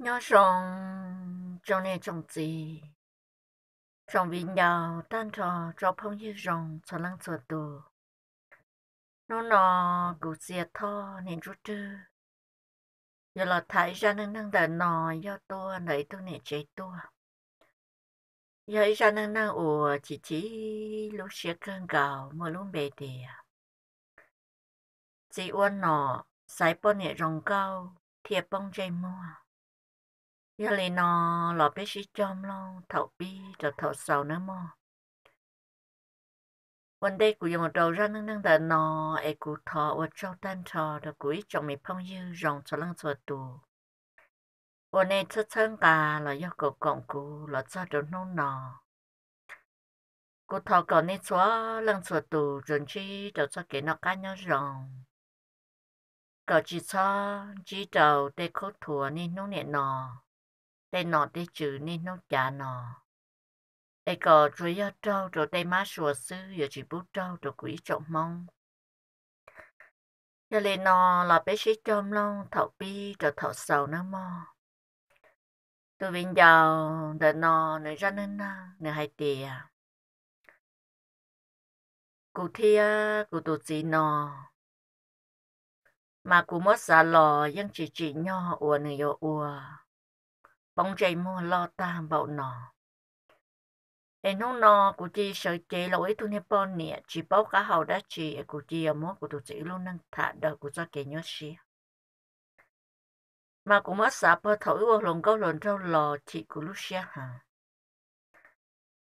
nhớ rằng trong này trong gì trong vì nhau tan trò cho phong như rồng cho lăng sửa tù nó nó cụ xe thọ nên chút chứ giờ là thấy ra nên năng đợi nò do tua nấy tôi nè chế tua giờ ra nên năng ủa chỉ chỉ lúc xe cơn gạo mà lúc bề tìa chỉ uốn nọ sai bông nè rong cao thiệp bông dây mua giờ lên nó lọp đấy chỉ chom lo thầu bi cho thầu sầu nữa mà วันเด็กกูยังมาดูร่างนั่งนั่งแต่นอเอกูทอว่าเจ้าตันทอแต่กูอีจงมีพ่องยื้อรองจะลังตัวตูวันนี้เชื่อเชื่อกาเราอยากกูกงกูเราจะโดนนู่นนอกูทอก่อนนี่ชัวลังตัวตูจนชีเดี๋ยวจะเกินกันยอรองก่อนจีช้อจีเดาเด็กเขาถั่วนี่นู่นเนี่ยนอ đây nọ đi chữ nên nó chả nọ đây có rồi ya trâu rồi đây má sùa sư giờ chỉ bút trâu rồi quỷ trộm mong giờ lên nọ là bé sĩ trộm long thọ bi rồi thọ sầu nó mò tôi vinh giàu để nọ nơi ra nên na nơi hai tiền cụ thia cụ tổ chỉ nọ mà cụ mất xa lò nhưng chỉ chỉ nhỏ ùa nơi yo ùa bóng dây mua lo ta bảo nọ em nó nọ của chị sợ chị lỗi tu nè bọn nè chỉ bảo cả hậu đã chị của chị ở mua của tụi chị luôn năng thả đời của cho kẻ nhớ xí mà cũng mất sạp bơ thổi vô lồng câu lồn rau lò chị của lúc xe hả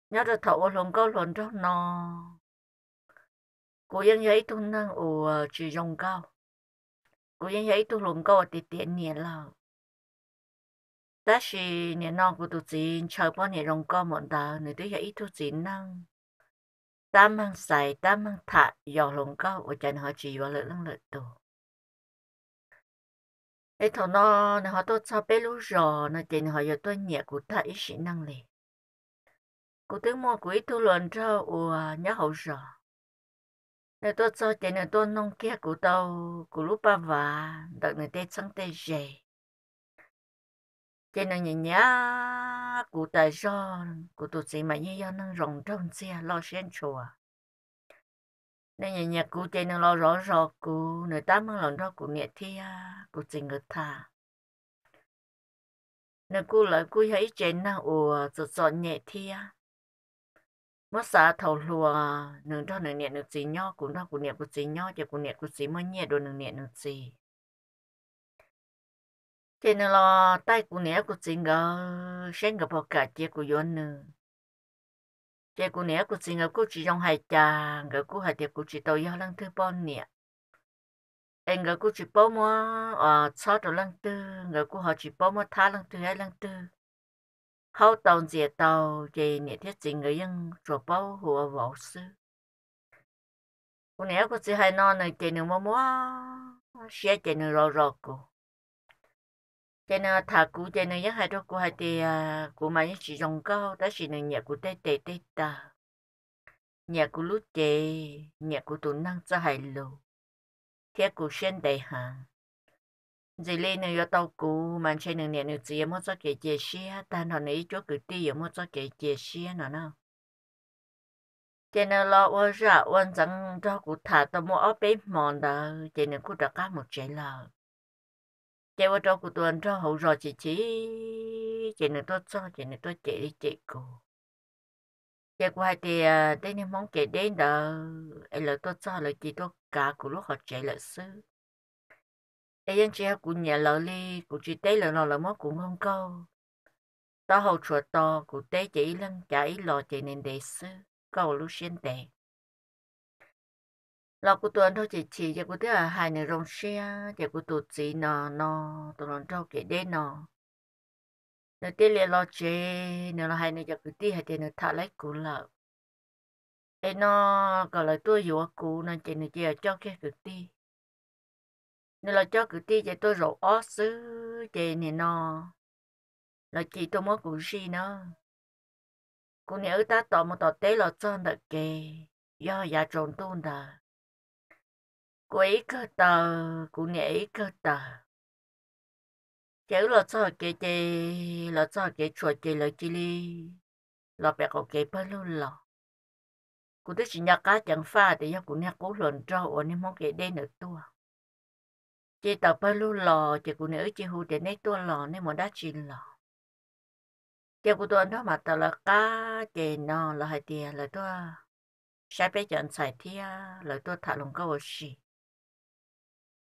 nhớ được thổi vô lồng câu lồn rau nọ cô yên giấy tu năng ủ chị dùng cao cô yên giấy tu lồng câu thì tiện nhẹ lào 但是你那个都真超过你龙哥们的，你都要一头真能。tám mang xài tám mang thạ dò lồng cao ở chân họ chỉ vào lợi lăng lợi đồ ấy thọ nó nó họ tôi cho bé lú rò nó tiền họ giờ tôi nhẹ của ta ít sĩ năng lì cụ tướng mua của ít thu luận cho ủa nhớ hậu rò nó tôi cho nông kia của tàu của lúc ba và đợt này tê sáng tê dày cái nên nhẹ nhã của tài do của tụi chị mà như do năng rộng trong xe lo sen chùa nên nhẹ nhẹ của chị năng lo rõ rõ của người ta mang lòng đó của nhẹ thia của chị người ta nên cô lại cô thấy chị năng ủa sợ sợ nhẹ thia mất xa thầu lùa nương cho nương nhẹ nương gì nho của đó của nhẹ của gì nho cho của nhẹ của gì mới nhẹ đồ nương nhẹ nương gì thì nó là tay của nẻ của chính ngờ sen gặp họ cả chế của yon nữ chế của nẻ của chính ngờ của chỉ trong hai chàng ngờ của hai tiệc của chỉ tàu giao lăng thứ bon nẻ em ngờ của chỉ bao mua ở sau tàu lăng tư ngờ của họ chỉ bao mua tha lăng tư hay lăng tư hậu tàu dễ tàu thì nẻ thiết chính ngờ yên rồi bao hùa võ sư của nẻ của chỉ hai non này chỉ nữ mua mua xe chỉ nữ rò rò của cho nên ờ, thà cụ cho nên nhất hai đó cụ hai thì ờ, cụ mà nhất chỉ dùng câu đó chỉ nên nhà cụ tê tê tê ta nhà cụ lúc tê nhà cụ tụ năng cho hai lô thế cụ xuyên đầy hàng dì lên này yo tàu cụ mà trên đường này nữa chỉ một số cái chia sẻ ta họ này chỗ cử ti có một số cái chia sẻ nó nó cho nên lo ôi ra ôn rằng cho cụ thà tao mua ở bên mòn đó cho nên cụ đã cá một chế lợi chị vào trong của tuần cho hậu rồi chị chỉ chị này tôi cho chị này tôi chị đi chị cô chị của hai thì đây nên mong chị đến đó em là tôi cho là chị tôi cả của lúc họ chạy là sư em dân chị của nhà lợ đi của chị tế là nó là món cũng không câu tao hậu chuột to của tế chị lăng chạy lò chị nên để sư câu lúc xin đẹp 老古多都只吃，结果对啊，还能容许啊，结果肚子呢呢，都能照给的呢。nó tê lê lo chê nó là hai nó giật tí hai tê nó thả lấy cú là ê nó gọi là tôi dùa cú nó chê nó chê cho cái cực tí nó là cho cực tí giờ tôi rồi ó xứ chê này nò là chị tôi mới cú gì nó cú nè ta tỏ một tỏ tế lo chân đặc kê do dạ trộn tuôn đặc quỷ cơ tờ cụ nhảy cơ tờ chữ là cho cái gì là cho cái chuột gì là chi li là bé có cái bao lâu lò. cụ thích nhà cá chẳng pha thì cho cụ nhà cố lần cho ở nên mong cái đây nữa tua chỉ tập bao lâu lò, chỉ cụ nữ chỉ hù để nấy tua lò nên mà đã chín lò chỉ cụ tuần đó mà tờ là cá chỉ nó là hai tiền là tua sẽ bé chọn xài thia là tua thả lồng câu gì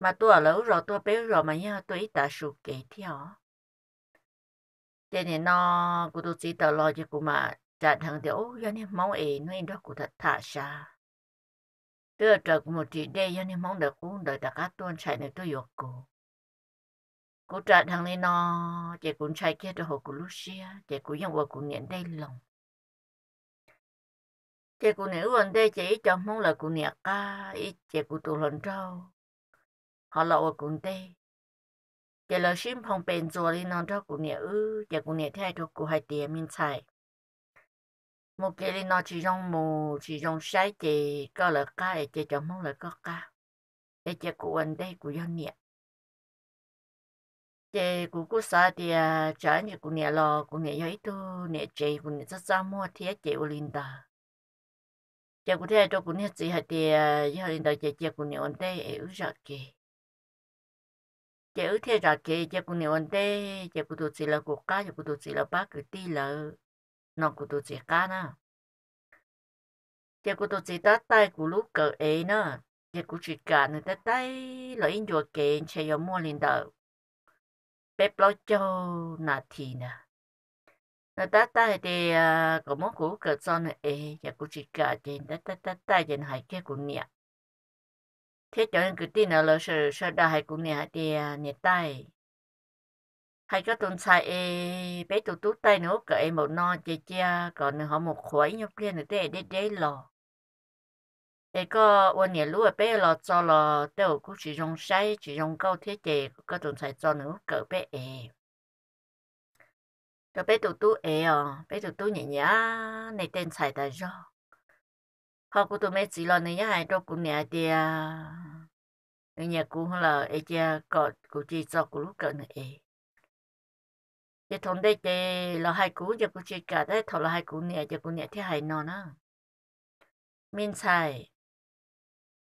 mà tôi lỡ rồi tôi béo rồi mà nhá tôi ít đã sụt kỹ theo thế nên nó cô tôi chỉ tờ lo cho cô mà trả thằng thì ô cho này mong ấy nó đó cô thật thả xa tôi trở cũng một chị đây cho này mong được cô, đợi tất cả tuôn chạy này tôi dục cô cô trả thằng này nó chị cũng chạy kia cho hồ của Lucia chị cũng nhận vào cũng nhận đây lòng chị cũng nữ vấn đề chị cho mong là cô nhận ca ít chị cũng tụ lần trâu họ lộ cũng tê giờ là xin phòng bên rồi đi non cho cũng nhẹ ư giờ cũng nhẹ thay cho cũng hai tiền miếng xài một cái đi nó chỉ trong mù chỉ trong sai chỉ có là ca ấy chỉ trong mong là có ca ấy chỉ của anh đây của dân nhẹ chỉ của cô xã thì à, trả như của nhẹ lo của nhẹ giấy tu nhẹ chỉ của nhẹ rất xa mua thiết chỉ của linh đà chỉ của thay cho của nhẹ chỉ hai tiền giờ linh đà chỉ chỉ của nhẹ anh đây ấy rất kì chị ước thiệt là chị chị cũng nhiều vấn đề chị cũng tụt chị là quốc ca chị cũng tụt chị là ba cứ đi là nó cũng tụt chị ca nữa chị cũng tụt chị ta tay cũng lúc cỡ ấy nữa chị cũng chỉ cả người ta tay là in cho kiện chị có mua lên đầu bếp lo cho nà thì nè nà ta tay thì có món cũ cho son này chị cũng chỉ cả chị ta ta ta tay chị hai cái cũng nhẹ thế cho nên cứ tin là sợ sợ đã hay cũng nhà thì nhà tay hay có tuần sai e bé tụ tụ tay nữa cả em một no chơi chơi, còn họ một khối nhóc lên nữa để để để lò e có quan nhà lúa bé lò cho lò đều cũng chỉ dùng sai chỉ dùng câu thế chè có tuần sai cho nữa cỡ bé e cho bé tụ tụ e à bé tụ tụ nhẹ nhẹ, này tên sai tại do họ cũng tụi mẹ chỉ lo này hai đâu cũng nè thì nhà cũng là ấy cha có cũng chỉ cho cũng lúc cần này giờ thằng đây thì là hai cú giờ cũng chỉ cả đấy thằng là hai cú nè giờ cũng nè thì hai nó nữa mình sai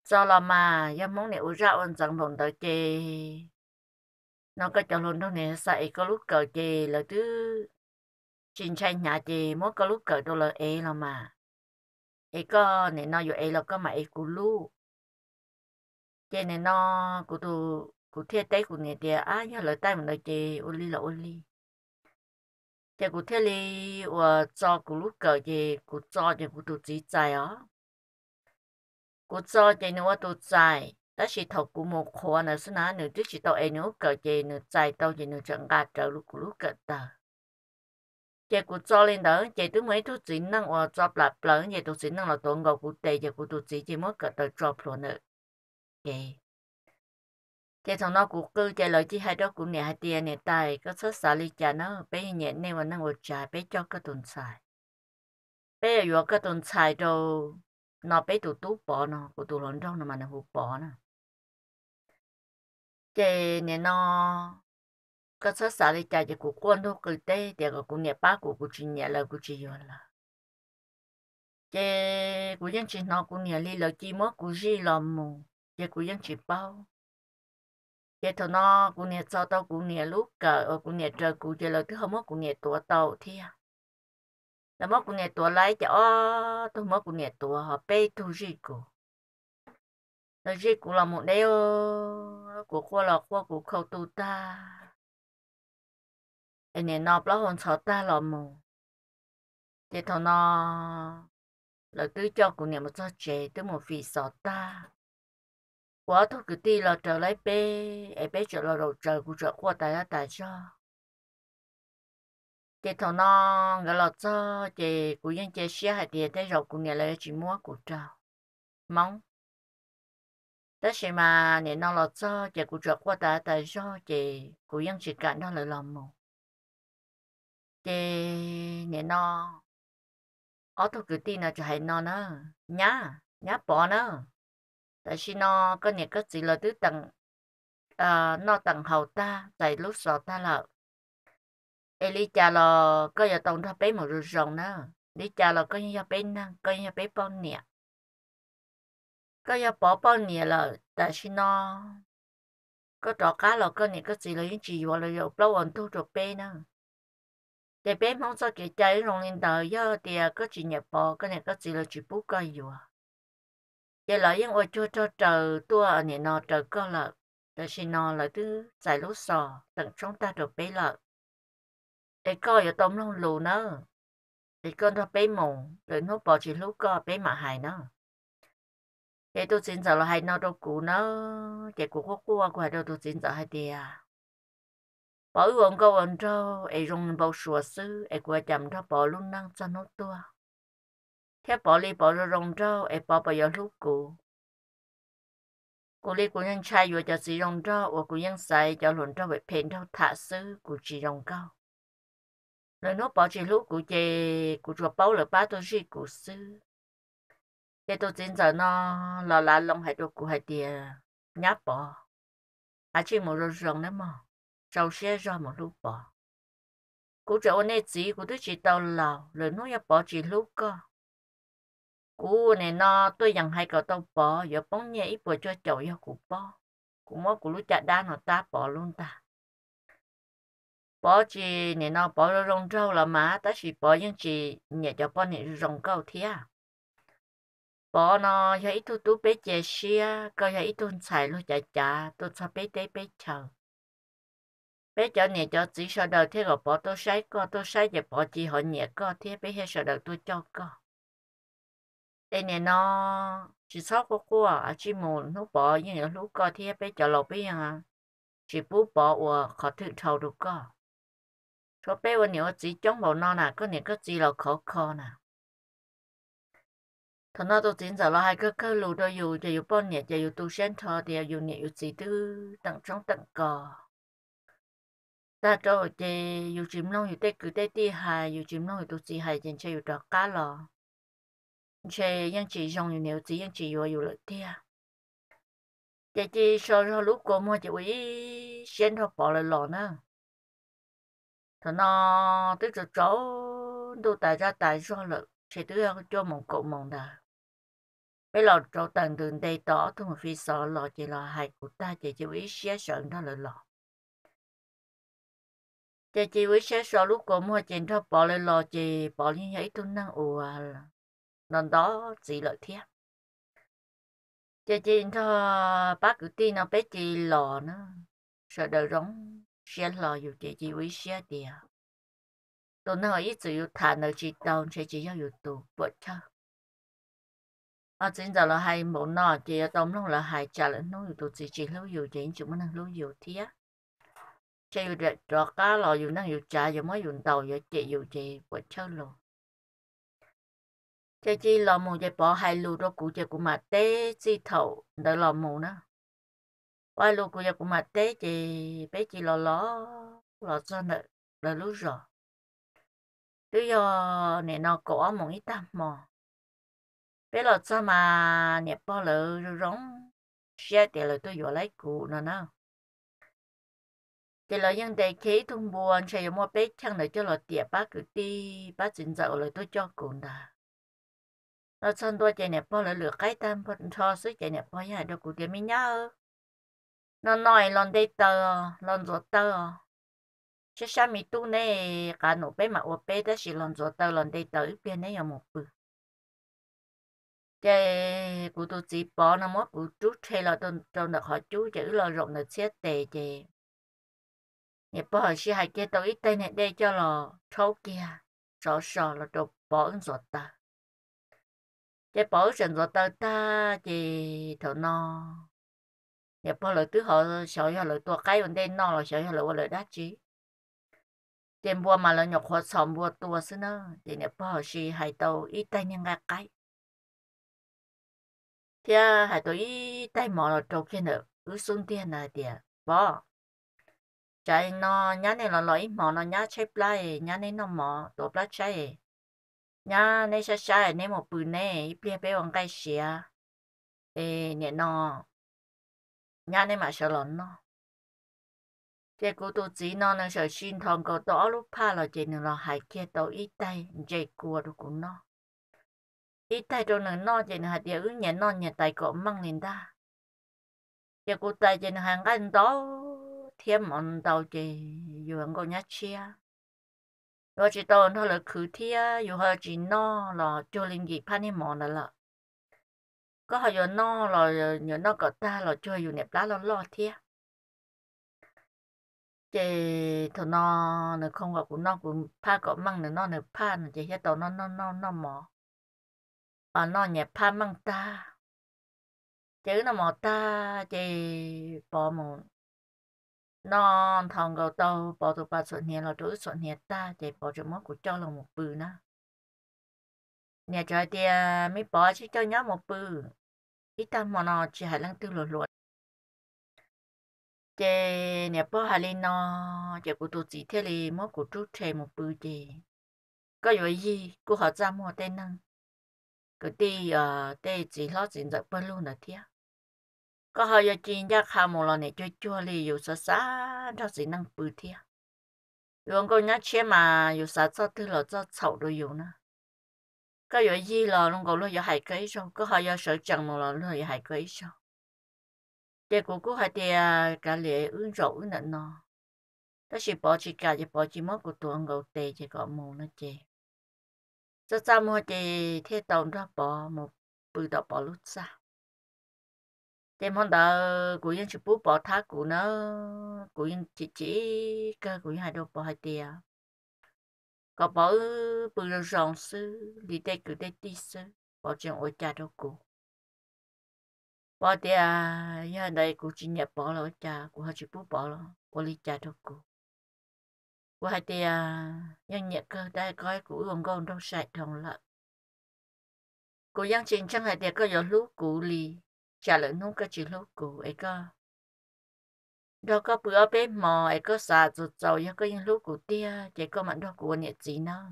cho là mà giờ muốn nè uống rượu ăn chẳng bằng đợi thì nó có cho luôn đâu nè sai có lúc cỡ thì là thứ chuyện tranh nhà thì mỗi có lúc cỡ đâu là ấy là mà เอก็เนี่ยนออยู่เอเราก็มาเอกูลูเจเนี่ยนอกูดูกูเทียเต้กูเนี่ยเดียอ่ะยาเลยใต้มันเลยเจอุลีละอุลีเจกูเทียลีว่าจอกูลูกเกิดเจกูจอเจกูดูจีใจอ๋อกูจอเจเนี่ยว่าดูใจ但是头骨木可能是哪能就是到哎侬个个侬再到就侬增加走路咕噜个的。cho cho cho lên năng năng là của chỉ tờ nữa 也古做领导，也都没都只能我做不了，也都只能了多我古对，也古都自己么个都做不了，耶。cái thằng nó cũng cứ chạy lời chỉ hai đó cũng nhẹ hai tiền nhẹ tay có số xả lý trả nó bé nhẹ nên mà nó ngồi trả bé cho cái tuần xài bé ở cái tuần xài đâu nó bé tụ tú bỏ nó của tụ lộn đâu mà nó hụt bỏ nè cái nhẹ nó ก็ซะสาลิตาจะกูกวนทุกเตเดี๋ยวก็กูเนี่ยป้ากูกูจีเนี่ยเลยกูจีอยู่ละเจกูยังจีนอกูเนี่ยลีเลยจีมอกูจีลอมูเจกูยังจีเป้าเจทนอกูเนี่ยเจ้าเต้ากูเนี่ยลูกเกิดกูเนี่ยเจอกูเจเลยที่เขามอกูเนี่ยตัวเต้าเที่ยแล้วมอกูเนี่ยตัวไรจะอ้อตัวมอกูเนี่ยตัวเขาเป้ทุจีกูแล้วจีกูลอมูเดียวกูขั้วหลอกขั้วกูเข้าตูตา em nên nộp lo hôn ta lo mù thế thôi nó là tôi cho của nhà một cho trẻ tôi một vì sợ ta quá thôi cứ đi là trở lại bé bé trở lại đầu trời của trở qua tại tại cho thế thôi nó cái là cho chị của dân chị xe hai tiền thế rồi của nhà lại chỉ mua của trào mong đó là mà nên nó là cho chị của trở qua tại tại cho chị của dân chị cả nó lại làm mù cái nghề nó ở tôi cứ tin là chỉ hay nó nó nhá nhá bỏ nữa tại vì nó có những cái gì là thứ tầng à, ờ, nó tầng hậu ta tại lúc sau ta là Eli cha là có giờ tổng tháp bé một rồi rồng nữa đi cha lo, có nhà bé năng có nhà bé bao nhiêu có nhà bỏ bao nhiêu là tại vì nó có trò cá lo, có những cái gì là những gì gọi là dầu bao ổn thu được bé nữa 这边碰到给家里农领导要的个职业包，跟那个资料全部搞有啊。这老因我就就找多年了，找够了，但是呢，来都在路上等 chúng à. ta được bấy lợ. Để coi ở tôm lông lù nữa. Để con nó bấy mù, rồi nó bỏ chỉ lúc co bấy mà hài nữa. Để tôi xin giờ là hai nó đâu cũ nữa, để cũ có cua của đâu tôi xin giờ hai tiền à bỏ uống câu ăn trâu ai dùng bao sủa sư ai qua chậm cho bỏ luôn năng cho nó tua thế bỏ đi bỏ rồi rong trâu ai bỏ bao giờ lúc cũ cô lấy cô nhân trai vừa cho sử dụng trâu và cô nhân xài cho luôn trâu về phèn trâu thả sư của chỉ dùng câu rồi nó bỏ chỉ lúc cũ chị của chùa bao là ba tôi gì của sư thế tôi chính giờ nó là là lòng hải đồ của hải tiền nhát bỏ à chỉ một rồi rong đấy mà cháu xe ra một lúc bỏ cú cháu này chỉ cú tôi chỉ tàu lào rồi nó ya bỏ chỉ lúc cơ cú này nó tôi dặn hai cậu tàu bỏ giờ bóng nhẹ ít bỏ cho cháu ya cú bỏ cú mất cú lúc chạy ta bỏ luôn ta bỏ chỉ này nó bỏ rồi rong rau là má ta chỉ bỏ những chỉ nhẹ cho bỏ này rong câu thế à bỏ nó giờ ít tôi tôi bé chè xia coi giờ ít tôi xài luôn chả chả tôi sao bé té bé chờ bây giờ nè cho chỉ sợ đời thế gọi bỏ tôi sai co tôi sai giờ bỏ chỉ họ nhẹ co thế bây giờ sợ đời tôi cho co đây nè nó chỉ sau có cô à, à chỉ muốn lúc bỏ nhưng là lúc co thế bây giờ lộc bây giờ chỉ bú bỏ và khó thử thầu được co cho bây giờ nếu chỉ chống bảo nó nè có nè có chỉ là khó khó nè thằng nó tôi chính giờ là hai cái cái lù đôi dù giờ dù bao nhiêu giờ dù tu sen thọ thì dù nhẹ dù chỉ tư tặng trong tặng cò ta cho thì dù chìm long dù tê cứ tê ti hài, dù chìm long dù tu sĩ hài, trên chơi dù đọc cá lò chơi yang chỉ dòng dù nếu chỉ yang chỉ vừa dù lợi tia chỉ chỉ so so lúc cô mua chỉ quý xén thọ bỏ lại lò nữa thọ nó tức là cháu tu tại ra tại so lợi chỉ tứ cho mong cậu mong đà bây lò cháu tầng đường đây tỏ thông phi sợ lò chỉ lò hài của ta chỉ chỉ quý xé sợ nó lợi lò chị chị với xe sò lúc cổ mua chuyện thôi bỏ lên lò chị bỏ lên ấy tuân năng ủa à. lần đó chị lợi thiệt chị chị bác cứ nó bé chị lò nữa sợ đời rống xe lò dù chị chị với xe tiền tuần nào ít chỉ yêu thả nó chị đâu chị chỉ yêu yêu tù vợ chồng ờ, à chính giờ là hai món nọ chị tóm luôn là hai trả lẫn nó yêu chỉ lưu yêu chị chúng mình lưu yêu thiệt chơi dù đẹp trọ cá lò dù năng dù trà dù mới dù đầu dù chị dù chị của chơi luôn chơi chi lò mù chơi bỏ hai lù đó cụ chơi của mà té chi thầu đỡ lò mù nữa qua lù cụ chơi của mà té chị bé chị lò ló lò cho nợ đỡ lú rồi tự do nè nó có một ít tâm mò bé lò cho mà nè bỏ lỡ rong xe để lời tôi vừa lấy cụ nó nào thì lo những đại khí thung buồn sẽ một bé chăng để cho lo tiệp bác cứ đi bác chính dậu là tôi cho cùng đã nó xong tôi chạy nẹp bao là lửa cái tam bọn cho sức chạy nẹp bao nhà được của cái mình nhớ nó nói lon đây tờ lon ruột tờ chứ sao mi tu nè cả nụ bé mà ô bé đó chỉ lon ruột tờ lon đây tờ ít bên này là một bự chạy cụ tôi chỉ bỏ nó mất cụ chú thay là tôi trong được họ chú chữ là rộng được xe tề chạy 也不合适，还接到一定的对叫了抽家，少少了就保恩所得。这保险所得他这头呢，也不了都好，小要了多该用的闹了，小要了我了大只。tiền mua mà là nhọc khó sống mua tua xí nó thì nè bỏ xí hai tàu ít tay nhưng ngạc cái thì hai tàu ít tay mỏ là trâu kia nữa cứ xuống tiền là tiền bỏ chạy nó nhá này là lỗi mỏ nó nhá chạy lại nhá này nó mỏ đồ lại chạy nhá này sẽ chạy này một bữa này ít bia bê bằng cái gì à ê nè nó nhá này mà sợ lắm nó thế cô tôi chỉ nó nó sợ xin thằng cậu đó lúc pa là chỉ nó hại kia tôi ít tay chạy cua được cũng nó ít tay cho nó nó chỉ là hạt địa ứng nhẹ nó nhẹ tay cổ măng lên ta giờ cô tay chỉ nó hàng ăn đó 天门道的有人个伢去啊。我知道他了去天啊，有好几闹了，就零几怕你忙了了。ก็หายนอเราเนาะก็ตาเราช่วยอยู่เนี่ยปลาเราลอเทียเจทนอเนี่ยคงว่ากูนอกกูผ้าก็มั่งเนี่ยนอเนี่ยผ้าเนี่ยจะเฮ็ดตัวนอนอนอนอหมออ่านอเนี่ยผ้ามั่งตาเจอนอหมอตาเจปอมง non thằng gấu tàu bỏ tụ bà sốt nhẹ là chỗ sốt nhẹ ta để bỏ cho mất của cho là một bự nữa nhà trời thì à, mới bỏ chứ cho nhá một bự ít ta mà nó chỉ hai lăng tư lột lột chế nhà bỏ hai lên nó chế của tụ chỉ thế là mất của chú trẻ một bự chế có gì gì cô họ ra mua tên năng cái tí ờ, à, tê chỉ lo chuyện giật bơ luôn là thiệt có hơi giờ chín chắc hà một lần này chơi chua li dù sợ xa cho gì năng bự thiệt luôn có nhắc chế mà dù sợ cho thứ là cho sầu đồ dù nữa có giờ gì là luôn có lúc giờ hai cái xong có hơi giờ sợ chẳng một lần lúc giờ hai cái xong để cô cô hai tia cả lệ ứng rậu nữa nó đó là bỏ chỉ cả chỉ bỏ chỉ mất của tuần gầu tê chỉ có mù nó chê cho sao mua thì thế tổng đó bỏ một bự đó bỏ lúc sao thế món đó của những chú bố bỏ thác của nó của những chỉ chỉ cơ của những hai đồ bỏ hai tiền à? có bỏ bự là rộng sư đi đây cứ đây đi sư bỏ chuyện ôi cha đâu cụ bỏ tiền à, nhà đây của chị nhập bỏ lỡ cha của hai chú bố bỏ lỡ bỏ đi cha đâu cụ của hai tiền nhân nhập cơ đây coi của gồm gồm trong sạch thòng lợn của dân chính chẳng hai tiền có giờ lũ cụ lì chả lời nung cái chữ lúc cũ ấy cơ đó có bữa bé mò ấy có xả rụt dầu cho cái lúc cũ tia chỉ có mặn đó của nhẹ gì nó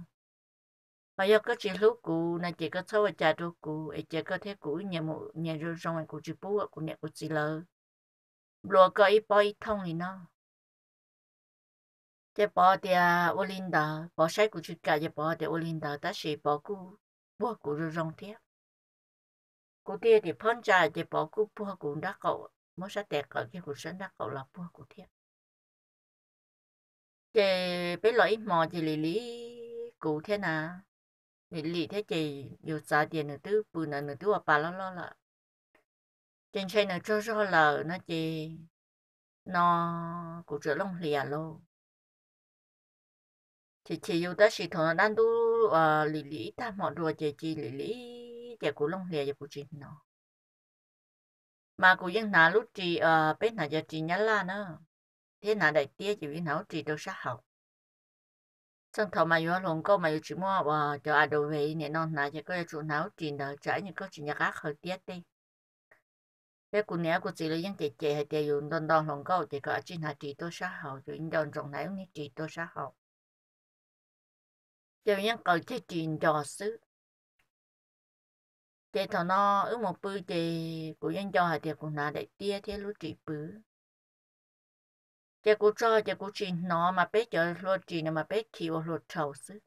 và do cái chữ lúc cũ là chỉ có sâu ở chả đồ cũ ấy chỉ có thế cũ nhẹ mộ nhẹ rồi rong ấy của chữ bố của nhẹ của chị lờ lúa có ít bao ít thông thì nó chỉ bỏ thì ô linh đó bỏ sai cũ chữ cả chỉ bỏ thì ô linh đó ta sẽ bỏ cũ bỏ cũ rồi rong tiếp cụ tia thì phong trà thì bỏ cụ bùa cũng đã cậu mới sẽ đẹp cậu cái cụ sân đã cậu là bùa cụ thiệt chị bé lỗi mò chị lì lì cụ thế nào lì lì thế chị dù giá tiền nữa tư bự nữa nữa tư bà lo lo là trên xe nữa cho cho là nó chị nó cụ trở lông lìa à lô chị chị dù ta chỉ thằng đang tu ờ, lì lì ta mọi đùa chị chị lì lì Dạ, ờ, giờ cụ long lìa giờ cụ chín nó mà cụ dân nà lúc chỉ ờ bên nà giờ chỉ nhá la nữa thế nà đại tia chỉ biết nấu chỉ đồ sát học xong thọ mà vừa lòng câu mà vừa chỉ mua và cho à đồ về nè non nà chỉ có chủ nấu chỉ đỡ trái những câu chỉ nhạc khác hơi tiếc đi bé cụ nè cụ chỉ là dân chị chị hay tiền dùng đòn đòn lòng câu chỉ có chỉ nà chỉ đồ sát học rồi những đòn trồng này cũng chỉ đồ sát học cho những câu chỉ chỉ đỏ sứ thế thằng nó ước một bữa thì của dân cho hạt thì cũng là để tia thế lúc chỉ bữa thế cũng cho thế cũng chỉ nó mà bé cho lúc chỉ nó mà bé chịu lúc trâu xứ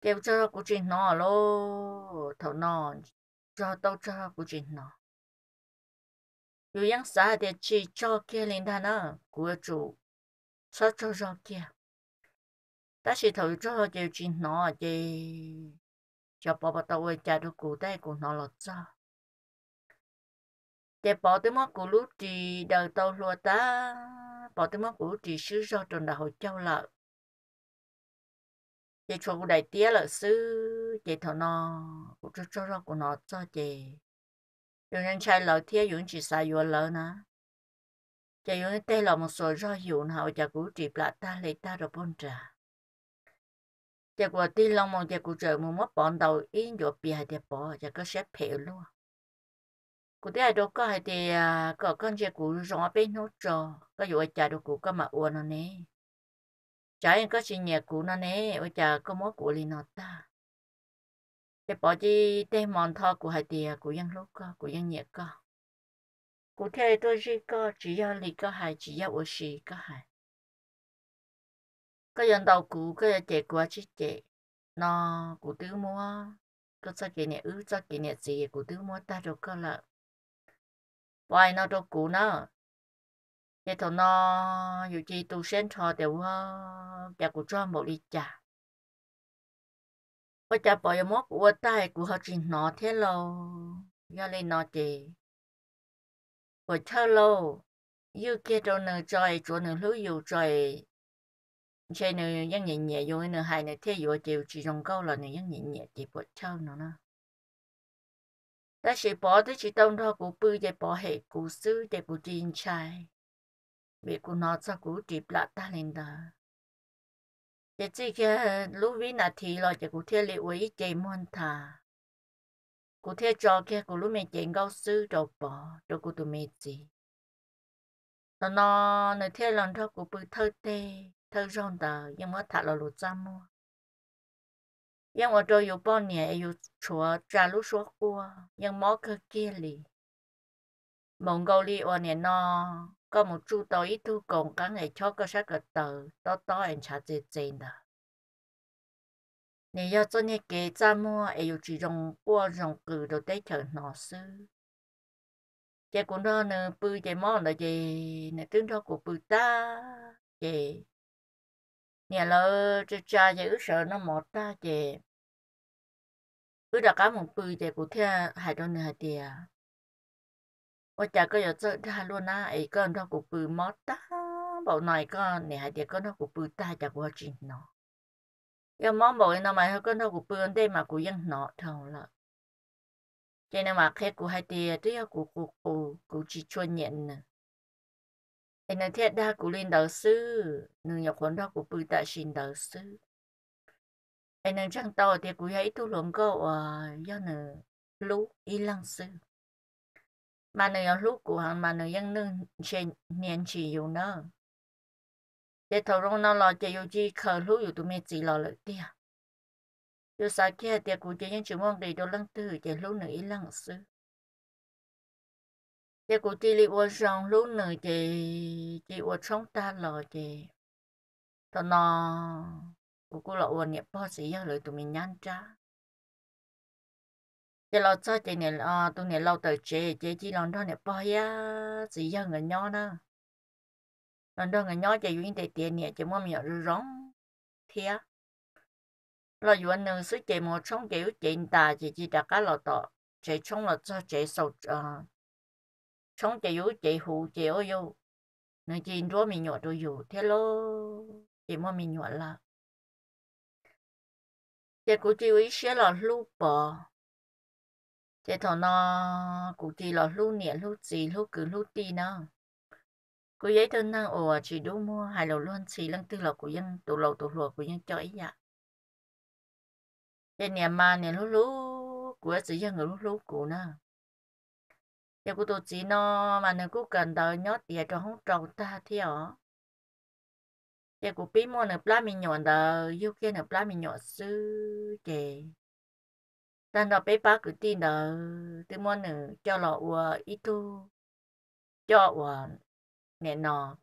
thế cũng cho cũng chỉ nó lô thằng nó cho tao cho cũng chỉ nó dù dân xã để chỉ cho kia lên thằng nó của chủ sao cho cho kia ta chỉ thầu cho chỉ nó thì cho bà bà tàu ấy chạy được cụ tay của nó lọt ra để bỏ tới mất của lúc thì đời tàu lùa ta bỏ tới mất của lúc thì sư do trần đại hội châu lợ để cho của đại tía lợ sư để thọ nó cụ cho cho ra của nó cho chị rồi nên chạy lợ thía dũng chỉ xa dùa lợ nè chạy dũng tay là một số do dũng hậu chả cụ trị lại ta lấy ta rồi bôn trà 结果地龙蒙结古着木木帮到因就比还得帮，这个是赔了。古代都搞还得啊，搞跟这古上啊边弄着，个有家都古干嘛窝了呢？家人个是年古了呢，我家个么古里那大。这宝鸡对蒙他古还得啊，古养老个，古养年个。古代都是个只要你个还，只要我是一个还。cái dân đầu cũ cái chế của chị chế nó của tiêu mua cứ cho kỷ niệm ứ cho kỷ niệm gì của tiêu mua ta được cơ là vài nó đâu cũ nó thế thằng nó dù chi tu sen cho đều chả của cho một ly chả, bây giờ bỏ vào mốt của tay của họ chỉ nó thế lâu ra lên nó chị của thơ lâu yêu kia đâu nửa trời chỗ nửa lối yêu trời chơi nữa dân nhẹ nhẹ rồi nữa hai nữa thế rồi chiều chỉ dùng câu là nữa dân nhẹ nhẹ chỉ bỏ trâu nữa nó ta chỉ bỏ tới chỉ đông thôi của bư để bỏ hệ của sư để của tiền trai bị của nó cho của trịp lại ta lên đó để chỉ cái lũ vi nà thì là chỉ của thế lệ với chỉ muốn thà của thế cho cái của lũ mẹ chỉ câu sư đồ bỏ đồ của tụi mẹ gì nó nó thế lần thôi của bư thơ tê thơ rong tờ nhưng mà thả lò lụt trăm mua nhưng mà trôi yêu bao nhẹ yêu chúa trả lũ số cua nhưng mà cơ kia lì mong gâu li ở nè nó có một chú tàu ít thu cùng cả ngày cho cơ sát cơ tờ to to anh trả dễ dễ nè nè yêu cho nè kê trăm mua yêu chỉ rong cua rong cử đồ tết chờ nó sư chị cũng đó nè bư chị mò là chị nè tướng đó của bư ta chị nhà lỡ cha giữ sợ nó một ta chị cứ đặt cá một bự thì cũng theo hai đôi này tiề và cha có giờ chơi tha luôn na, ấy con nó cũng bự mót ta bảo này con này hai tiề con nó cũng bự ta chả có chuyện nó giờ món bảo nó mày con nó cũng bự anh đây mà cũng vẫn nọ thằng là cho nên mà khi cũng hai tiề thì cũng cũng cũng cũng chỉ chuyên nhận nè thì nên thiết đa của linh đạo sư, nương nhập huấn đó của bùi tạ sinh đạo sư. Thì nên chẳng tàu thì cũng hãy tu luận câu ở ờ, do nữ lũ y lăng sư. Mà nữ yếu lũ của hắn mà nữ yên nương trên niên chỉ yếu nơ. Thế thầu rong nó lo chạy yếu chi khờ lũ yếu tụi mẹ chỉ lo lợi tia. Dù sao kia thì cũng chỉ những chữ mong đầy đồ lăng tư chạy lũ nữ y lăng sư thế cô tí lì vô rong lúc nữa chị chị vô ta lò chị tao nó cô cô lọ vô nhập bao giờ rồi tụi mình nhăn cha chị lọ cho chị này, à ờ, tụi này lâu tới chị chị chỉ lon đó này bao giờ, gì giờ người nhỏ nữa, lon đó người nhỏ chị uyên để tiền này chị mua miệng rồi rong thiệt lo vô nữa sức chị một trong chị uyên ta chị chỉ đặt cái lọ tọ chị xong lọ cho chị sầu ờ, sống chị yếu chị hù chị ô yêu nên chị đua mình nhỏ tôi yêu thế lo, chỉ mua mình nhỏ là chị cũng chị ấy sẽ là lu bò chị thằng nó cũng chị là lu nhẹ lu gì lu cứ lu ti nó cô giấy thân năng ồ chỉ đu mua hai lầu luôn chị lăng tư là của dân tụ lầu tụ lầu của dân cho ấy dạ chị nhà mà nhà lu lu của chị dân người lu lu của nó giờ cô tổ chí nó mà nó cũng cần đợi nhớ tiền cho không trồng ta theo giờ cô biết mua nó plasma mình nhọn đời yêu kia nó lá mình nhọn sư kì ta nó bé bá cứ tin đời từ mua nó cho lọ ua ít tu cho ua nè nọ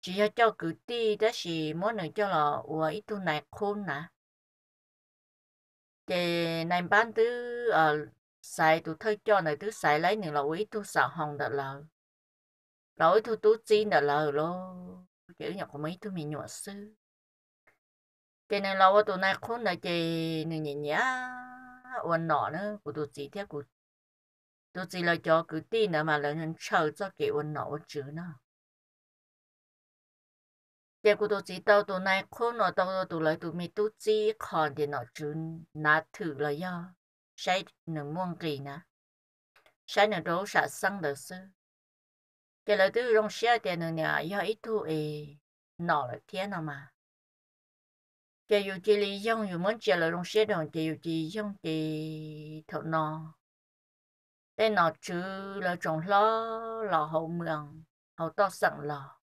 chỉ cho cho cứ ti đó chỉ mua nó cho lọ ua ít tu này khôn nè kì này bán thứ ở sai tu thơi cho này tu sai lấy những lỗi tu sợ hồng đã lờ lỗi tu tu chi đã lờ lô chữ nhập của mấy tu mình nhọ sư cho nên lâu tu này khôn là chị nương nhẹ nhẹ uốn nọ nữa của tu chi theo của tu chi là cho cứ tin nữa mà là nhân chờ cho cái uốn nọ chữ nữa cái của tôi chỉ tao tụi này khôn nó tao tụi lấy tụi mi tu chi còn thì nó chứ nát thử là do sai nửa muôn kỳ nè sai nửa đồ sạ sang được sư thì là tôi rong xe thì nửa nhà do ít thu ê nọ là thế nào mà thì dù chỉ lý dông dù muốn chỉ là rong xe đồng thì dù chỉ dông thì thọ nọ thế nọ chứ là trồng lo lò hậu mường hậu to sẵn lò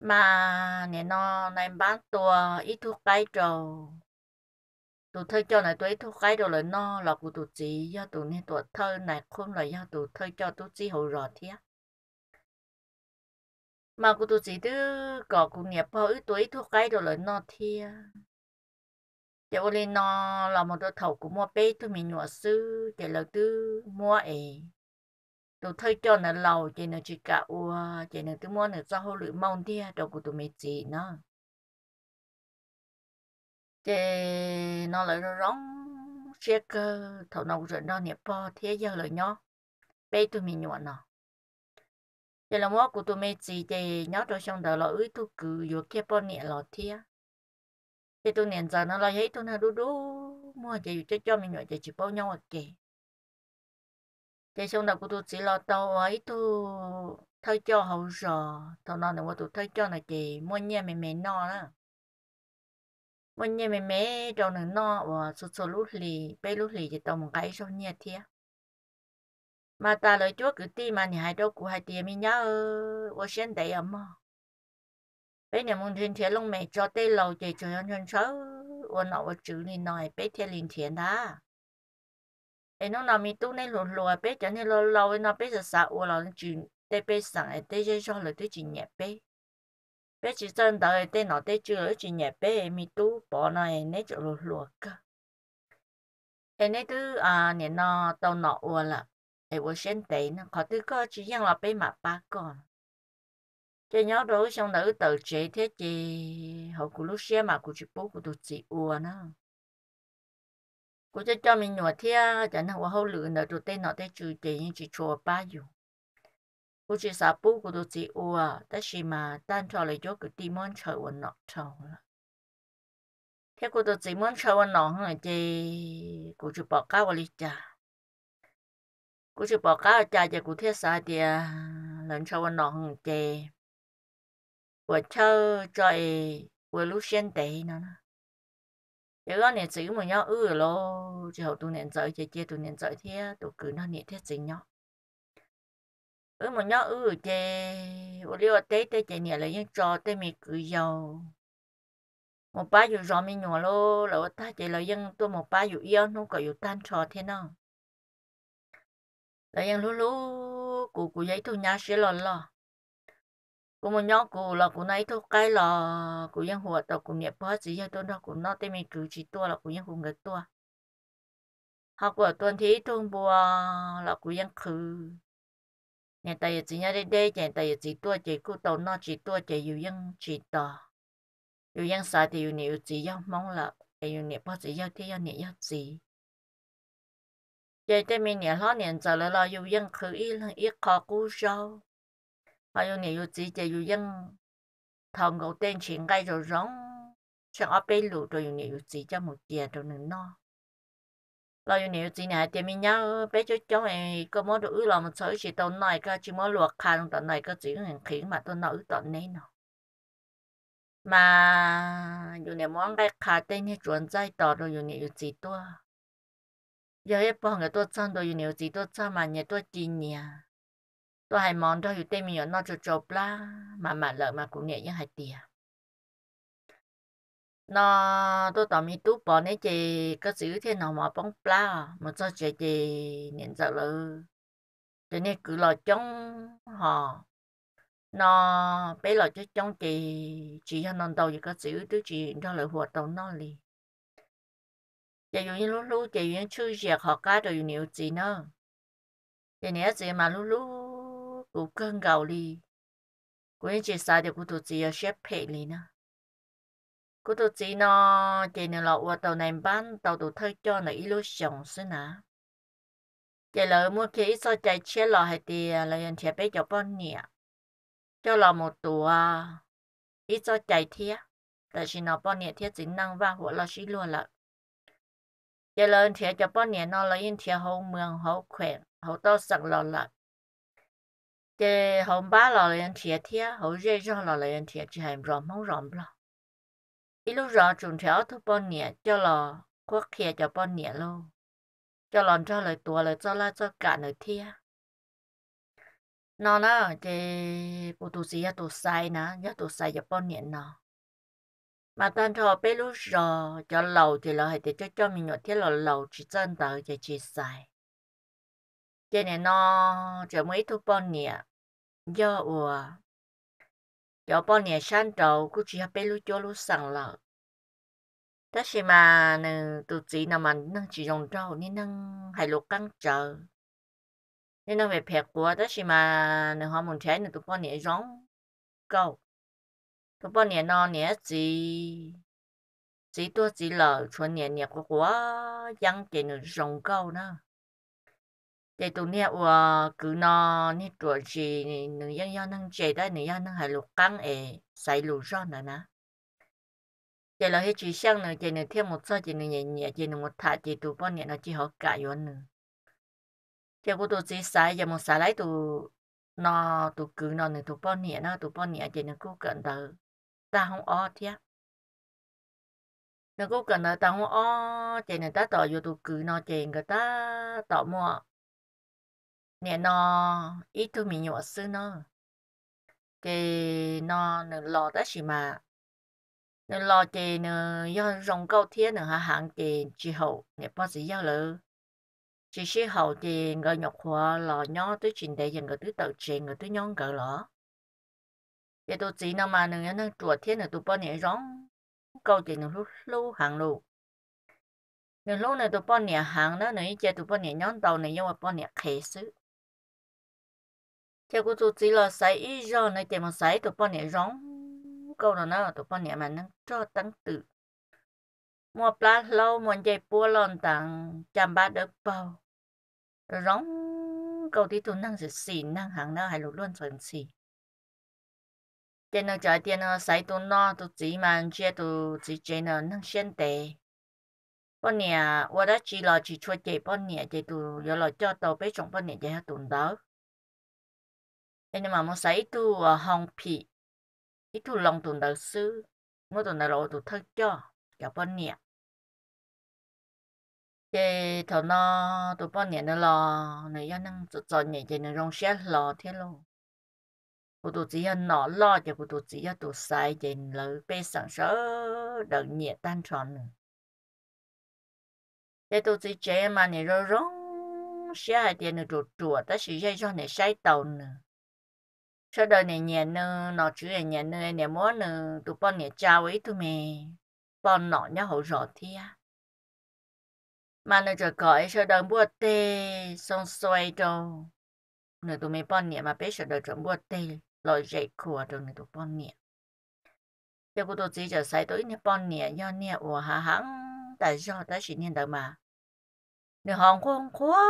mà nè nó này bán tua ít thuốc cái trầu tụ thơ cho này tụi thu cái đồ là no là của tụ chỉ do tụ nên tụ thơ này không là do tụ thơ cho tụ chỉ hậu rõ thế mà của tụ chỉ thứ có của nghiệp bao ít tuổi thu cái đồ là no thế để ô lên no là một đôi thầu của mua bê tụi mình nhỏ sư để là thứ mua ấy tụ thơ cho nó lầu chỉ nó chỉ cả ua chỉ nó thứ mua nó ra hậu lưỡi mong thế đồ của tụ mình chỉ nó để nó lại rong chia cơ thầu nông rồi nó nẹp bò thế giờ lời nhó bây tôi mình nhuận nó à. giờ là mua của tôi mình chỉ để nhó cho xong đời là ưới tụi cứ vô kia bò nhẹ lọ thế thì tôi nền giờ nó lại thấy tôi nó đu đu mua chỉ cho cho mình nhuận chỉ chỉ bao nhau à kì thế xong đời của tụi chỉ lo tàu ấy tụi thay cho hậu giờ thầu nông là của tôi thay cho là chỉ mua nhà mình mình no đó วันนี้แม่แม่โดนนอว่าสุดๆลูกหลีไปลูกหลีจะต้องไกลช่วงเนี้ยเทียมาตาเลยจ้วกูตีมันหายดอกกูหายเตียมีเนาะว่าเช่นเดียมอไปเนี่ยมึงเทียนเทียนลงแม่จอเต้เราใจจอยนเช้าวันนอว่าจืดนิดหน่อยไปเทียนลินเทียนนะไอ้น้องนามีตู้ในหลุดลัวไปจะเนี่ยเราเราไอ้น้องไปจะสาวเราจืดเต้ไปสั่งไอ้เต้จะชอบเลยด้วยจีเนี่ยไป bé chỉ đầu đời tên nó tên chưa chỉ nhẹ bé mi tu bỏ này nấy chỗ lùa lùa cơ em nấy thứ à nè nó tàu nọ ua là em vừa xem tệ nó có thứ cơ chỉ riêng là bé mà ba con chơi nhớ đó xong nữ tự chế thế chị hậu của lúc xe mà của chị bố của tụi chị ua nó của cho cho mình nhỏ thia chẳng hạn hậu lửa nữa tôi tên nó tên trừ chị nhưng chị chùa ba dùng 我只是不过都只有啊，但是嘛，单车来就个地门车我拿车了。thế cô tôi chỉ muốn sâu nó hơn là chị cô chụp bỏ cá vào đi cha cô chụp bỏ cá cha giờ cô thiết xa thì lần sâu nó hơn chị cô chơi cho cô lúc xem tệ nó giờ con này chỉ muốn nhau ư lo chỉ tụi nên chơi chơi chơi tụi nên chơi thế tụi cứ nó nhẹ thế chính nhau ừ một nhóc ừ chè bộ liu tết tết chè nhẹ lại những trò tết mì cứ giàu một ba dù rõ mi nhỏ lô là ta chè lại dân tôi một ba dù yêu nó có dù tan trò thế nào lại dân lú lú cụ cụ giấy tôi nhá sẽ lò lò cụ một nhóc cụ là cụ nấy tôi cái lò cụ dân hùa tàu cụ nhẹ bó chỉ cho tôi đó cụ nó tê mì cứ chỉ tôi là cụ dân hùng người tôi học của tuần thế tôi bùa là cụ dân khử 人第一只日的第一天，第一只多只过到那，只多只又用只到，又用啥的？又有只又蒙了，又不报纸又贴，又用纸。在这天，年老年走了，老又用可以能一靠古手，还有你有直接有用糖果点钱盖着用，像阿贝路都有你有直接没见都能喏。lo yu niu zi này thì mình nhau bé cho cháu này có món đồ ư lòng chơi chỉ tao nói cả chỉ món luộc khăn tao này có chỉ hàng khiến mà tao nói tao này nó mà yu nè món cái khá tên này chuẩn dây tao rồi yu niu zi tua giờ hết bao người tôi chăn đồ yu niu zi tôi chăn mà nhà tôi chỉ nhà tôi hay món đó yu tên mình nó cho chộp la mà mà lợ mà cũng nhẹ như hay tiền nó tôi tao mi tú bỏ nấy chị có giữ thế nào mà bóng pla à? mà cho chị chị nhận ra dạ lỡ cho nên cứ chống họ nó bé lo cho chống chị chị cho đầu thì có giữ đứa chị cho lỡ hoạt động nó liền chị dùng lúc lúc dùng chú giặc họ cá rồi nhiều chị nữa chị nhớ chị mà lúc lúc cũng cơn đi cũng chị sai thì cũng tụt chị ở xếp phe nữa cô tôi chỉ nó chỉ nó là qua tàu này bán tàu tụ thay cho nó illusion xí nà chỉ là mua khi ít so chạy chia lò hay thì là yên chia bé cho bao nhiêu cho là một tù ít à, so chạy thia tại vì nó bao nhiêu thia chỉ năng vang hoặc là xí luôn là chỉ là yên chia cho bao nhiêu nó là yên chia hậu mường hậu khỏe hậu to sặc lò là chỉ hậu ba lò là yên chia thia hậu dây cho lò là yên chia chỉ hành rộm không rộm lò ít lúc rõ chúng theo thu bọn nhẹ cho lò quốc khía cho bọn nhẹ luôn cho lòn cho lời tua lời cho la cho cả nơi thia nó nó chế bộ tu sĩ tu sai nè nhớ tu sai cho bọn nhẹ nó mà toàn cho bé lúc rõ cho lầu thì là hệ để cho cho mình nhọt thiết là lầu chỉ chân tờ chỉ chỉ sai cho nên nó chỉ mới thu bọn nhẹ do ủa 表包年山头，估计还被路叫路上了。但是嘛，呢，肚子那么能只用到，你能还路刚走，你能被骗过，但是嘛，呢，好门钱呢，都包年容够，都包年呢，年几几多几了，纯年年过过，养点呢容够呢。để tụi nè ủa cứ nó nè tuổi gì nương dân dân nâng chế đó nương dân nâng hải lục căng ấy xài lục rõ nữa nè chế là hết chỉ sang nữa chế nè thêm một số chế nè nhẹ nhẹ chế nè một thả chế tụi bọn nè nó chỉ học cả yon nữa chế của tụi chỉ xài giờ một xài lấy tụi nó tụi cứ nó nè tụi bọn nè nó tụi bọn nè chỉ nè cố gắng đời ta không o thiệt nó cố gắng là tao không o chỉ này ta tỏ vô tụ cứ nó chỉ người ta tỏ mua nè nó ít thứ mình nhỏ sư nó thì nó nó lo đó chỉ mà nó lo thì nó do rong câu thiên nó hàng thì chỉ hậu nè bao giờ giao lỡ chỉ sĩ hậu thì người nhọc hòa lo nhỏ tới chuyện đại dân người tới tàu trình người tới nhóm cỡ lỡ thì tôi chỉ nó mà nó nó chùa thiên nó tôi bao nhiêu rong câu thì nó lúc lâu hàng lâu nên lúc này tôi bao nhiêu hàng đó nên chỉ tôi bao nhiêu nhóm tàu này nhưng mà bao nhiêu khế sứ theo cô tôi chỉ là sai ý do này thì mà sai tụi bọn này rong câu đó nó tụi bọn này mà nâng cho tăng tự mua plat lâu muốn dây bua lon tặng chăm ba được bao rong câu thì tụi nâng sẽ xì nâng hàng nó hay lụt luôn rồi xì tiền nào, trả tiền nào, sai tụi nó tụi chỉ mà chia tụi chỉ chơi nào nâng xuyên tệ bọn nè, tôi đã chỉ là chỉ cho chị bọn nè, chị tụi giờ là cho tàu bé trong bọn nè chị hát tụi đó Ene mamo sa itu hong pi. tu lòng tun da sư. Mo tun da lo tu thơ cho. Cả bọn nè. Thế thọ nó tu bọn nè nó lo. Nè ya nâng tự cho nhẹ chê nè rong xe lo thế lo. Cô tu chỉ hân nọ lo chê cô tu chỉ hân tu sai chê lỡ bê sẵn sớ đợt nhẹ tan tròn nữa. Thế tu chỉ chê mà nè rong xe hai tiền nè chuột chuột. Tất sĩ dây cho nè sai tàu nữa sau đời này nhà nè nọ chữ này nhà nè nè mua nè tụi bọn nè chào ấy tụi mẹ bọn nọ nhá hậu rõ thi à mà nó chờ gọi sau đó mua tê xong xoay đâu nè tụi mẹ bọn nè mà biết sau đó chờ mua tê rồi dậy khùa rồi nè tụi bọn nè thế cô tôi chỉ chờ sai tối nè bọn nè do nè ủa hà hắng, tại do tại chỉ nè đâu mà nè hàng không khóa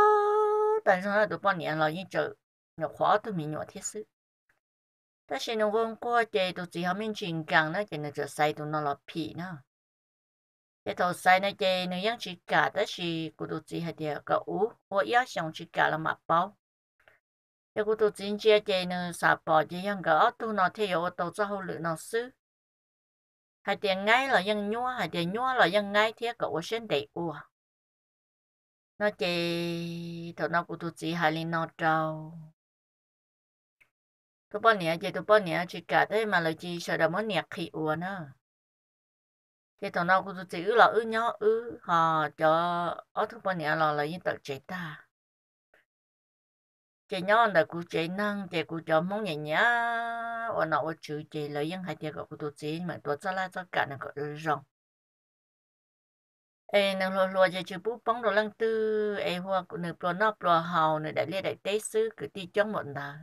tại sao là tụi bọn nè lo như chờ nhỏ khóa tụi mình nhỏ thiết sự 但是如果我这都最后面真讲呢，就那就塞到那了皮呢。cái thầu sai này chơi nếu yang chỉ cả đó chỉ cụ đồ hay điều cả ú hoặc yang xong chỉ cả là mà bao cái cụ đồ chính chơi chơi nếu sa bỏ chơi yang cả tu nó thì ở tàu cho hậu lựa hay tiền ngay là yang nhua hay tiền nhua là yang ngay thì cả ở trên đầy ú nó chơi thầu nó cụ đồ hay lên nó trâu tu bao nhiêu chỉ tu bao nhiêu chỉ cả thế mà lời chỉ sợ đâu muốn nhạc khí uốn nữa thì thằng nào cũng chỉ ư là ư nhó ư họ cho ở tu bao nhiêu là lời yên tập chế ta chế nhó là cũng chế năng chế cũng cho mong nhẹ nhá và nó ở chữ chế lời những hay chế gọi cũng tu chế mà tu cho lại cho cả những cái rong ê nàng lùa lo giờ chữ bút bóng đồ lăng tư ê hoa của nữ nóc nó pro hào nữ đại liệt đại tế sứ cứ ti chống một đà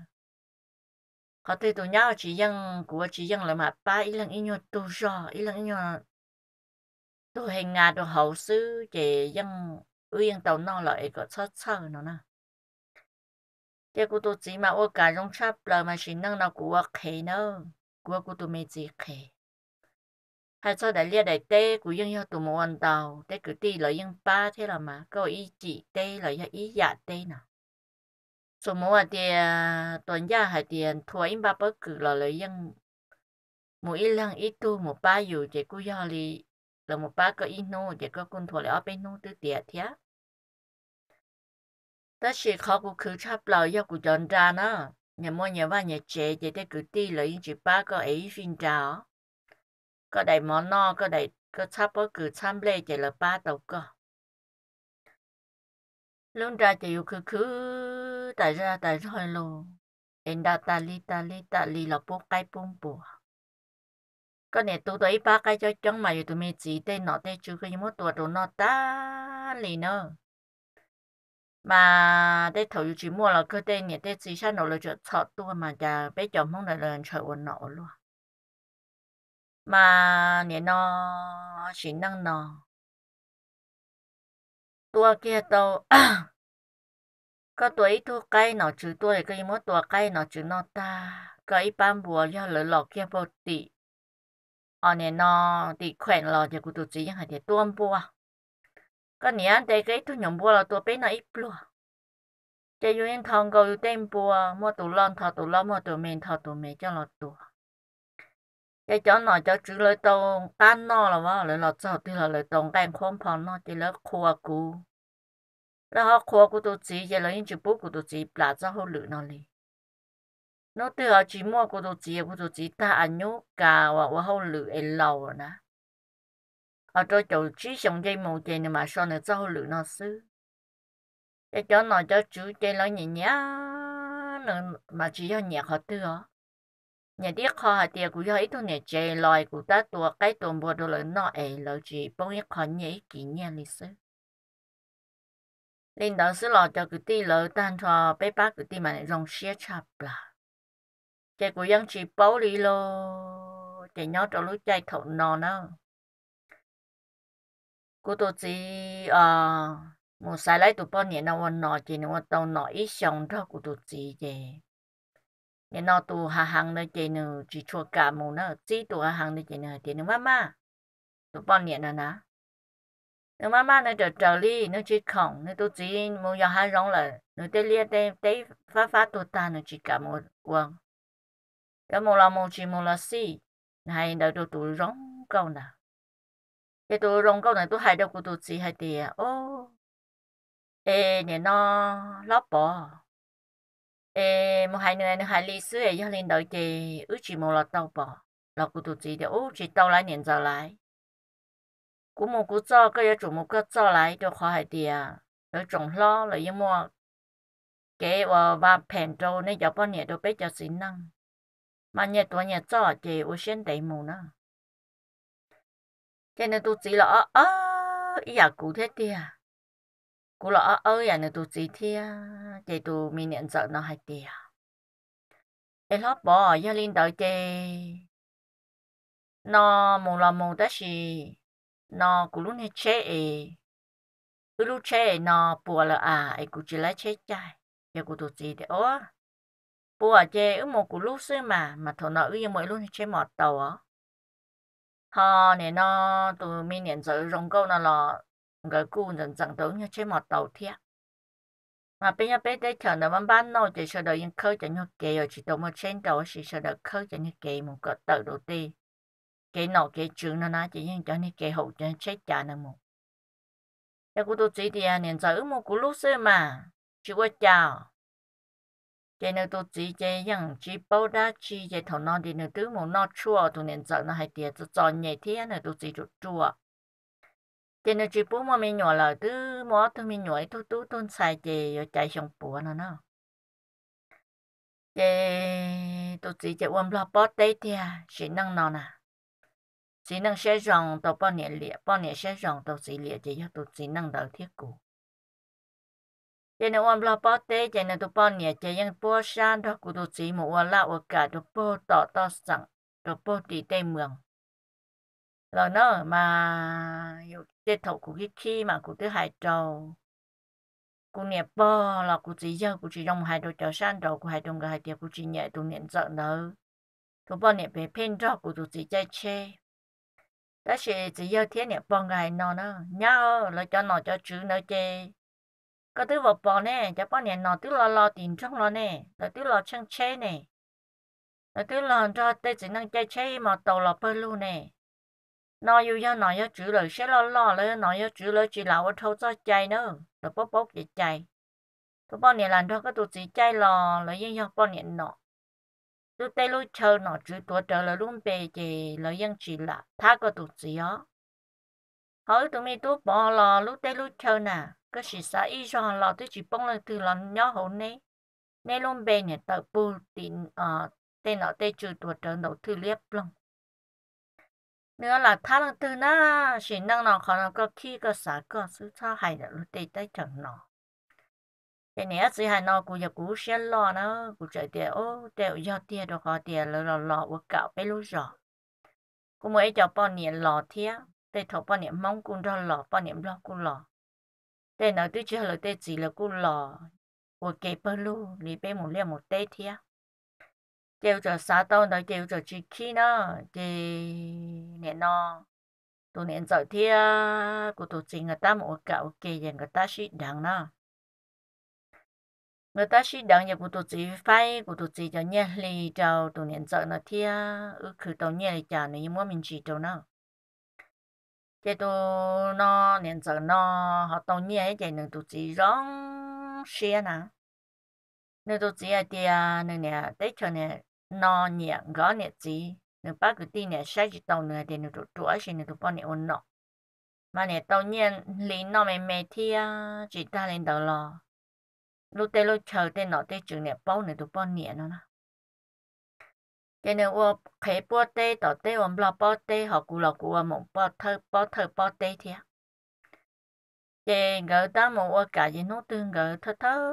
có thể tụi nhau chỉ dân của chỉ dân là mà ba ý lần ý nhau tu cho ý lần ý nhau tu hành ngà tu hậu sư chỉ dân uyên tàu nó lại có sơ sơ nó nè cái cô tôi chỉ mà ô cả rong chắp là mà chỉ năng nào của khề nó của cô tôi mới chỉ khề hay cho đại liệt đại tê của dân yêu tụi mua ăn tàu tê cứ ti lợi dân ba thế là mà có ý chỉ tê lợi ý dạ tê nào สมมติว่าเดียตัวยาหายเดียนทัวอินบาเปกือเราเลยยังหมูอีลังอีตูหมูป้าอยู่เจกูยอลีเราหมูป้าก็อีนู่เจก็กุนทัวเลยเอาไปนู่ตื้อเดียเทียแต่สิเขากูคือชอบเราอยากกูจอนจานะเนี่ยมัวเนี่ยว่าเนี่ยเจเจได้กูตีเลยจีป้าก็ไอ้ฟินจ้าก็ได้มอนอก็ได้ก็ชอบก็คือช้ำเล่เจเลยป้าตกก็ลุงจ้าจะอยู่คือคือ tại ra tại rồi lô em đã ta li ta li ta li là bố cái bông bùa cái này tụi tôi ba cái cho chẳng mà tụi mình chỉ tên nó tên chú cái một tuổi đồ nó ta li nữa mà để thầu chỉ mua là cơ tên này để chỉ sang nó là cho sợ tua mà giờ bé chồng mong là lần chơi quần nổ luôn mà nè nó chỉ năng nó tua kia tàu có tuổi thu cây nó chữ tuổi cái mốt tuổi cây nó chữ nó ta cái ban bùa cho lỡ lọ kia vô tị ở nè nó tị khỏe lọ thì cũng tụt chỉ hay thì tuôn bùa có nè anh thấy cái thu nhộng bùa là tuổi bé nó ít bùa chỉ yêu yên thằng cầu tên bùa mua tụ lon thọ tụ lon mua tụ mình thọ tụ mình cho lọ tuổi cái chỗ nào cho chữ lời tông tan nó là vợ lời lọ cho thì là lời tông canh khôn phòng nó chỉ lỡ khua cú là khóa nó 然后看古都子，一人一就不古都子，拿着好绿那里。nó tự họ chỉ mua của đồ chỉ của đồ chỉ ta ăn nhú cà và và hậu lự ăn lâu rồi nè ở chỗ chỗ chỉ xong dây mù dây mà sao nữa cháu hậu lự nó xứ cái chỗ nó cho chú dây nó nhẹ nhẹ nữa mà chỉ cho nhẹ họ tự họ nhẹ đi khó hạt tiền của họ ít thôi nhẹ dây loài của ta tua cái tuần bữa đồ lớn nó ấy là chỉ bông ít khó nhẹ kỷ niệm lịch sử 领导是老叫个地楼单车被把个地嘛用斜插啦，结果养起暴力咯，这鸟着路在头脑呢，古多子啊。我晒来都半年了，我拿钱我到拿一箱他古都自己，你拿都下行的钱呢，只出家务呢，最多下行的钱呢，钱呢妈妈，都半年了呢。nó má má nó trở trở đi nó chỉ khổng nó tôi chỉ muốn giờ hai rong là nó tê lia tê tê phá phá tôi ta nó chỉ cả một quần cái một là một chỉ một là si này đâu tôi tôi rong câu nào cái tôi rong câu này tôi hay đâu của tôi chỉ hay tiền ô ê nè nó lóc bỏ ê một hai người nó hai ly sữa ấy cho lên đợi chị ước chỉ một là tàu bỏ là của tôi chỉ để ô chỉ tàu lại nhận giờ lại 古木古早个要做木个早来就好海滴啊，要种咯，了要么给我把盆州那要不你都别叫谁弄，万一多年早给我先得木呢，现在都知了啊啊，一呀古天滴啊，古了啊啊呀，你都知天啊，这都明年早那海滴啊，哎老婆要领导的，那木了木的是。nó cú lúc hết chế ấy cứ lúc chế nó bùa là à ấy cú chỉ là chế chạy giờ cú tụt gì đấy ó bùa chế ước một cú lúc xưa mà mà thằng nó ước mỗi hết chế mọt tàu á họ này nó tụi mình nhận giới rong câu nó là người cú dần dần tới như chế mọt tàu thiệt mà bây giờ bây giờ chờ nó bán bán nó chỉ chờ đợi yên khơi cho nhau kề rồi chỉ tụi một trên đầu chỉ chờ đợi khơi cho nhau kề một cái tự đầu tiên cái nọ cái trứng nó nát chỉ riêng cho nên cái hậu chân chết chả nó mù cái cô tôi chỉ thì anh nên giờ mù cụ lúc xưa mà chỉ có chào cái nó tôi chỉ cái những chỉ bao đa chỉ cái thằng nó thì nó thứ một nó chua tôi nên giờ nó hay tiệt cho cho nhẹ thế nó tôi chỉ được chua cái nó chỉ bố mà mình nhỏ là thứ mỏ tôi mình nhỏ tôi tôi tôi xài cái chạy xong bùa nó nó cái tôi chỉ cái ôm lo bót đấy thì chỉ năng nó nè chỉ năng sẽ rộng tàu bao nhiêu liệt bao nhiêu sẽ rộng tàu chỉ liệt chỉ cho tụ chỉ năng đầu thiết cụ chỉ năng ôm lo bao tế chỉ năng tụ bao nhiêu chỉ năng bao san đó cụ tụ chỉ một ôm lao ôm cả tụ bao tọ tọ sẵn tụ bao đi tây mường rồi nó mà yêu chế thổ của cái khi mà cụ thứ hai trầu cụ nhẹ bò là cụ chỉ giờ cụ chỉ trong hai đôi trở sang đầu của hai đồng cái hai tiệp cụ chỉ nhẹ tụ nhận sợ nở tụ bao nhẹ bé phen cho cụ tụ chỉ chơi chơi đó là chỉ yêu thiên niệm bằng ngày nó nó nhau là cho nó cho chữ nó chơi có thứ vào bò nè cho bao nhiêu nó thứ lo lo tiền trong lo nè là thứ lo chăng chế nè là thứ lo cho tê chỉ năng chơi chế mà tàu là bơi luôn nè nó yêu cho nó yêu chữ rồi sẽ lo lo rồi nó yêu chữ rồi chỉ là ở thâu cho chạy nữa rồi bốc bốc để chạy tôi bao nhiêu lần đó có tụi chỉ chạy lo rồi yêu bao nhiêu nọ lúc đây lúc chờ nó chú tổ trở lại luôn bề thì lợi dân chỉ là thả có tụ gì đó hỏi tụi mình tụ bỏ lò lúc đây lúc chờ nè cái sự xã ý cho lò tôi chỉ bông lên từ lò nhỏ hổ nè nè luôn bề nhỉ tự bù tiền ờ tên nó tên chú tổ trở đầu thư liếp lòng nữa là thả lần từ nó chỉ năng nó khó nó có khi có xã có sự sao hay là lúc đây tới chẳng nó cái này chỉ hai nọ cũng giờ cũng sẽ lo nó cũng chạy tiền ô đều do tiền được họ tiền rồi lo lo, của cậu bé lúc rồi cũng mới cho bao nhiêu lo thế để thọ bao nhiêu mong cũng đo lo, bao nhiêu lo cũng lo, để nói tôi chưa là tôi chỉ là cũng lo, của cái bao lu lì bé một liều một tê thế kêu cho xã tao nói kêu cho chỉ khi nó thì nè nọ, tụi nè giờ thế của tụi chị người ta một cậu kia người ta sĩ đằng nó người ta chỉ đăng nhập của tổ chức phái của tổ chức cho nhẹ lì cho tụi nhận sợ nó thia ư ừ, khử tàu nhẹ lì cho nếu mà mình chỉ cho nó thế tụi nó nhận sợ nó họ tàu nhẹ chạy nữa tụi chị rong xe nè nếu tổ chức ở thia à, nếu nè tết cho nè nó nhẹ gõ nè chị nếu bác cái tin nè sai chỉ tàu nữa thì nếu tụi tụi chị nếu tổ bọn nè ôn nọ mà nè tàu nhẹ lì nó mày mày thia chỉ ta lên đầu lo lúc đấy lúc chờ đến nó tới chừng này bao này tụ bao niệm nó nè cái này tôi khi bao tê đó tê tôi lo bao tê họ cụ lo cụ mong bao thơ bao thơ bao tê thì cái ngỡ ta mong tôi cả gì nó tương ngỡ thơ thơ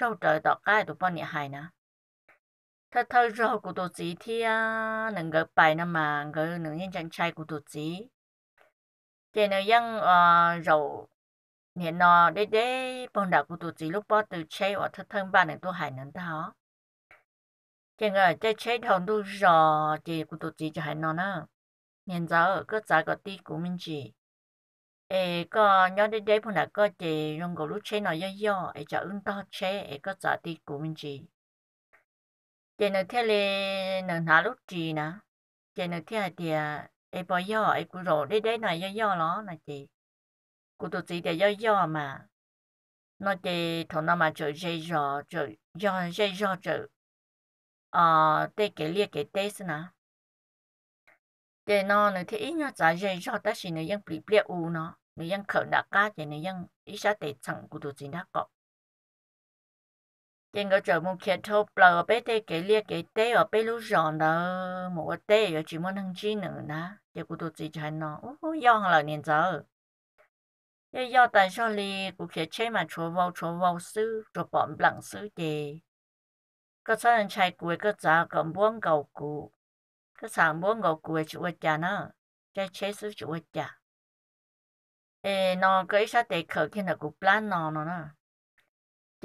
rau trời đó cái tụ bao niệm hài nè thơ thơ rau của tụ chỉ thì à nâng ngỡ bài nè mà ngỡ nâng nhân chẳng trai của tụ chỉ cho nên yang ờ, rau เนี่ยนอได้ได้ปองดากูตัวจีลูกป้อตัวเชยว่าทั้งทั้งบ้านเนี่ยตัวหายนั่นท้อเจ้าเงยจะเชยทองตัวรอจีกูตัวจีจะหายนอนะเนี่ยเจ้าก็จ่ายก็ตีกูมินจีเอก็ย้อนได้ได้ปองดาก็จีลงกับลูกเชยหน่อยย่อๆเอจะอึ้งต่อเชยเอก็จ่ายตีกูมินจีเจนเทเลนหาลูกจีนะเจนเทเลเดียเอปอย่อเอกูโรได้ได้หน่อยย่อๆล้อนะจี cô chỉ để để mà, mà nó chơi chơi chơi chơi chơi thằng à nào, กูตัวจีเดียวย่อมา那的同那嘛就热热就热热热就啊，对给列给对是呢。对呢，你听人家在热热，但是你ยังเปลี่ยนเปลี่ยนอูเนาะ你ยัง口大家，就你ยัง一下得唱กูตัวจี那个。tiền cái chỗ một kia thâu bờ bé tê cái lia cái tê ở bé lú giòn đó một cái tê ở chỉ muốn thằng chi nữa nè giờ cô tôi chỉ cho nó ô ô yong là niên giờ 也要在这里顾客切嘛出包出包事，做本本事的。ก็ฉันใช้กุยก็จะกับบ้วงเก่ากูก็สามบ้วงเก่ากูจะว่าจานะจะเชื่อสุจะว่าจาเอ๋นอก็อีสัตย์เกิดขึ้นกูปล้านนอนนะเจ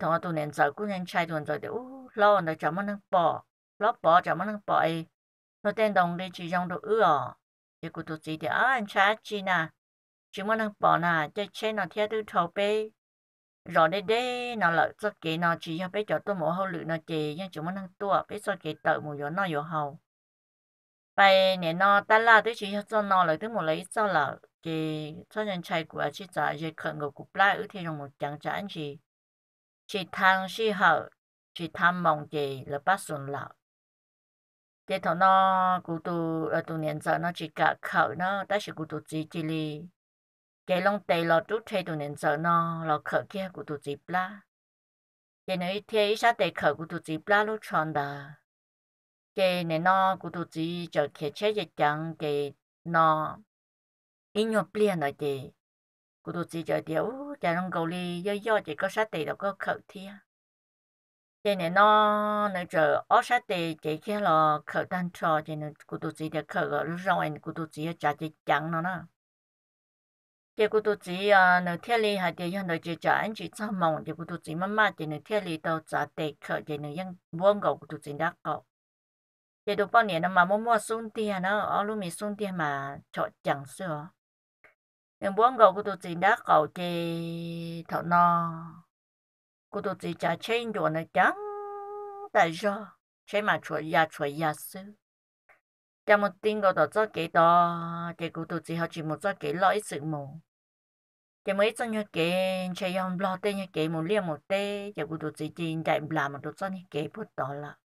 ทอตัวเนี่ยจะกูเนี่ยใช้ตัวจะเดี๋ยวเราเนี่ยจะมันนั่งปอเราปอจะมันนั่งปอไอ้เราเต้นตรงนี้จีจงตัวเอื้อเดี๋ยวกูตัวจีเดี๋ยวอ่านช้าจีน่ะ chỉ muốn ăn bỏ nà cho chế nó theo tư thầu bê rồi đây đây nó lợi cho kế nó chỉ cho bé cho tôi mổ hậu lự nó chế nhưng chỉ muốn ăn tua bé cho kế tự mổ gió nó yếu hậu Bây nè nó ta là tôi chỉ cho nó lợi tôi mổ lấy cho là chế cho nhân chạy của chị trả chế khẩn ngục cục lại ư thì dùng một chẳng trả anh chị chị thang sĩ hậu chỉ tham mong ờ, chị là bác xuân lão chế thằng nó cụ tụ ở tụ niên giờ nó chỉ cả khẩu nó ta chỉ cụ tụ chỉ chỉ li cái lòng tay lo chút chơi tụi nên sợ nó lo khở kia của tụi dịp la cái nơi thế sao tay khở của tụi dịp la lúc chọn đó cái nên nó của tụi dịp cho kia chơi dịch chẳng cái nó in nhau liền rồi cái của tụi dịp cho tiểu chả lòng cầu li do do chỉ có sát tay đâu có khở kia cái nên nó nó chờ ở sát tay cái kia lo khở tan trò cái nên của tụi dịp để khở rồi lúc sau anh của tụi dịp trả dịch chẳng nó nữa 结果都只啊，那天里还得用到就叫安去做梦，结果都只妈妈的那天里都做地壳，就那用我狗都只那个，也都半年了嘛，默默送爹呢，奥鲁米送爹嘛，做讲是哦，那我狗都只那个的头呢，我都只在牵着那讲，但是牵嘛出呀出呀是。有冇顶过度做几多，结果到最后全部在几老一直冇？有冇一转眼间，却又不地一节冇了冇得，结果到最近在不栏目在呢鸡不多了。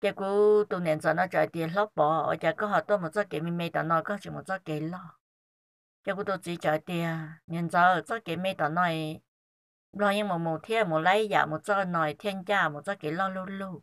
结果到年前了在做萝卜，我只搁下顿在鸡米米个奶搁想在鸡老。结果到在近啊，年前在几米蛋奶，热天无冇天无来，下无在内天家无在鸡老碌。噜。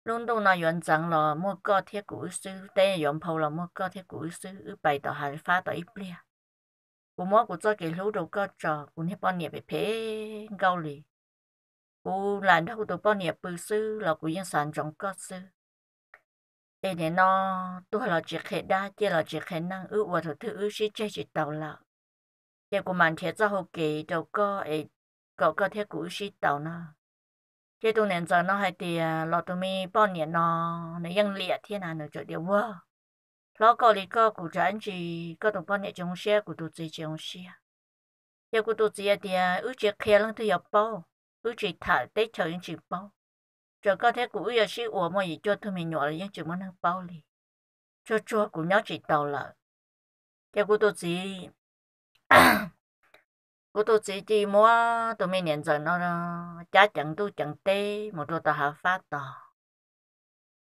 mua phô phát đồ bị Cụ làm đâu bự 轮到那园长了，莫个贴古书，等杨浦了，莫个贴古书，摆到还发到一边。古莫古做给路都个着，古那半年被骗高哩。古懒得古都半年不书，了古用三种个书。ai nè nó tôi là chỉ khé đa chỉ là chỉ khé năng ước vật thử thứ ước sĩ chơi chỉ tàu là Cái của mình thiệt ra hồ kỳ đâu có ai cậu có thế của sĩ tàu nó 这种年子呢还得老多没半年呢，那养两天呢，那就得我。老高里个古镇子，各种半年种些，古都自种些。要古都自己的，有些开了都要包，有些他得找人去包。这个他古也是我们也叫他们鸟了，人怎么能包哩？这这古鸟知道了，要古都自己。我都自己摸，都没认真了，家长都讲的，我都到好发的。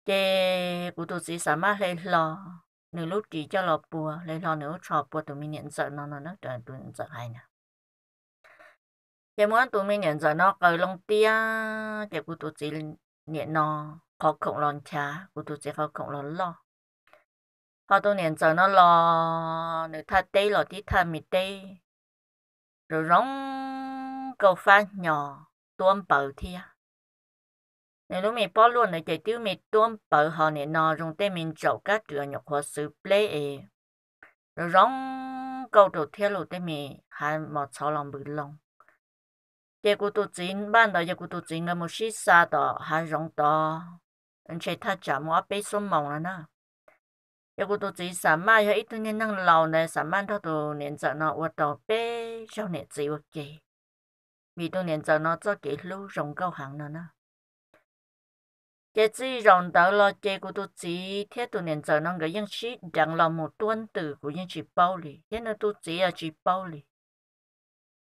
这我都自什么来了？你 lúc chỉ cho lọ bùa, lấy lọ nếu trò bùa tụi mình nhận sợ nó nó nó trời tụi mình sợ hay nè. Thế muốn tụi nhận sợ nó cởi lông tia, thế của tụi chỉ nhận nó khó khổng lòn trá, của tụi chỉ khó khổng lòn lo. Họ tụi nhận sợ nó lo, nếu thật tê lọ tí thật rồi rong cầu pha nhỏ tuôn bờ thia nếu lúc mình bỏ luôn này chạy tiêu mình tuôn bờ họ này nọ dùng tay mình chậu cá trưa nhọc hoa sứ play ấy rồi rong cầu đầu thia luôn tay mình hai một sáu lòng bự lòng giờ cô tu chín ban đầu giờ cô tu chín là một xí xa đó hai rong đó anh chạy thắt chạm mua bê xuống mỏng rồi na 要不都只三万，要一多年能老呢，三万他都年长呢，我到北少年只有给，米多年长呢，做给路容够行了呢。chế chỉ rộng đó là chế của tôi chỉ thế tôi nên giờ nó cái những chỉ đang là một tuần từ của những chỉ bao lì thế nên tôi chỉ là chỉ bao lì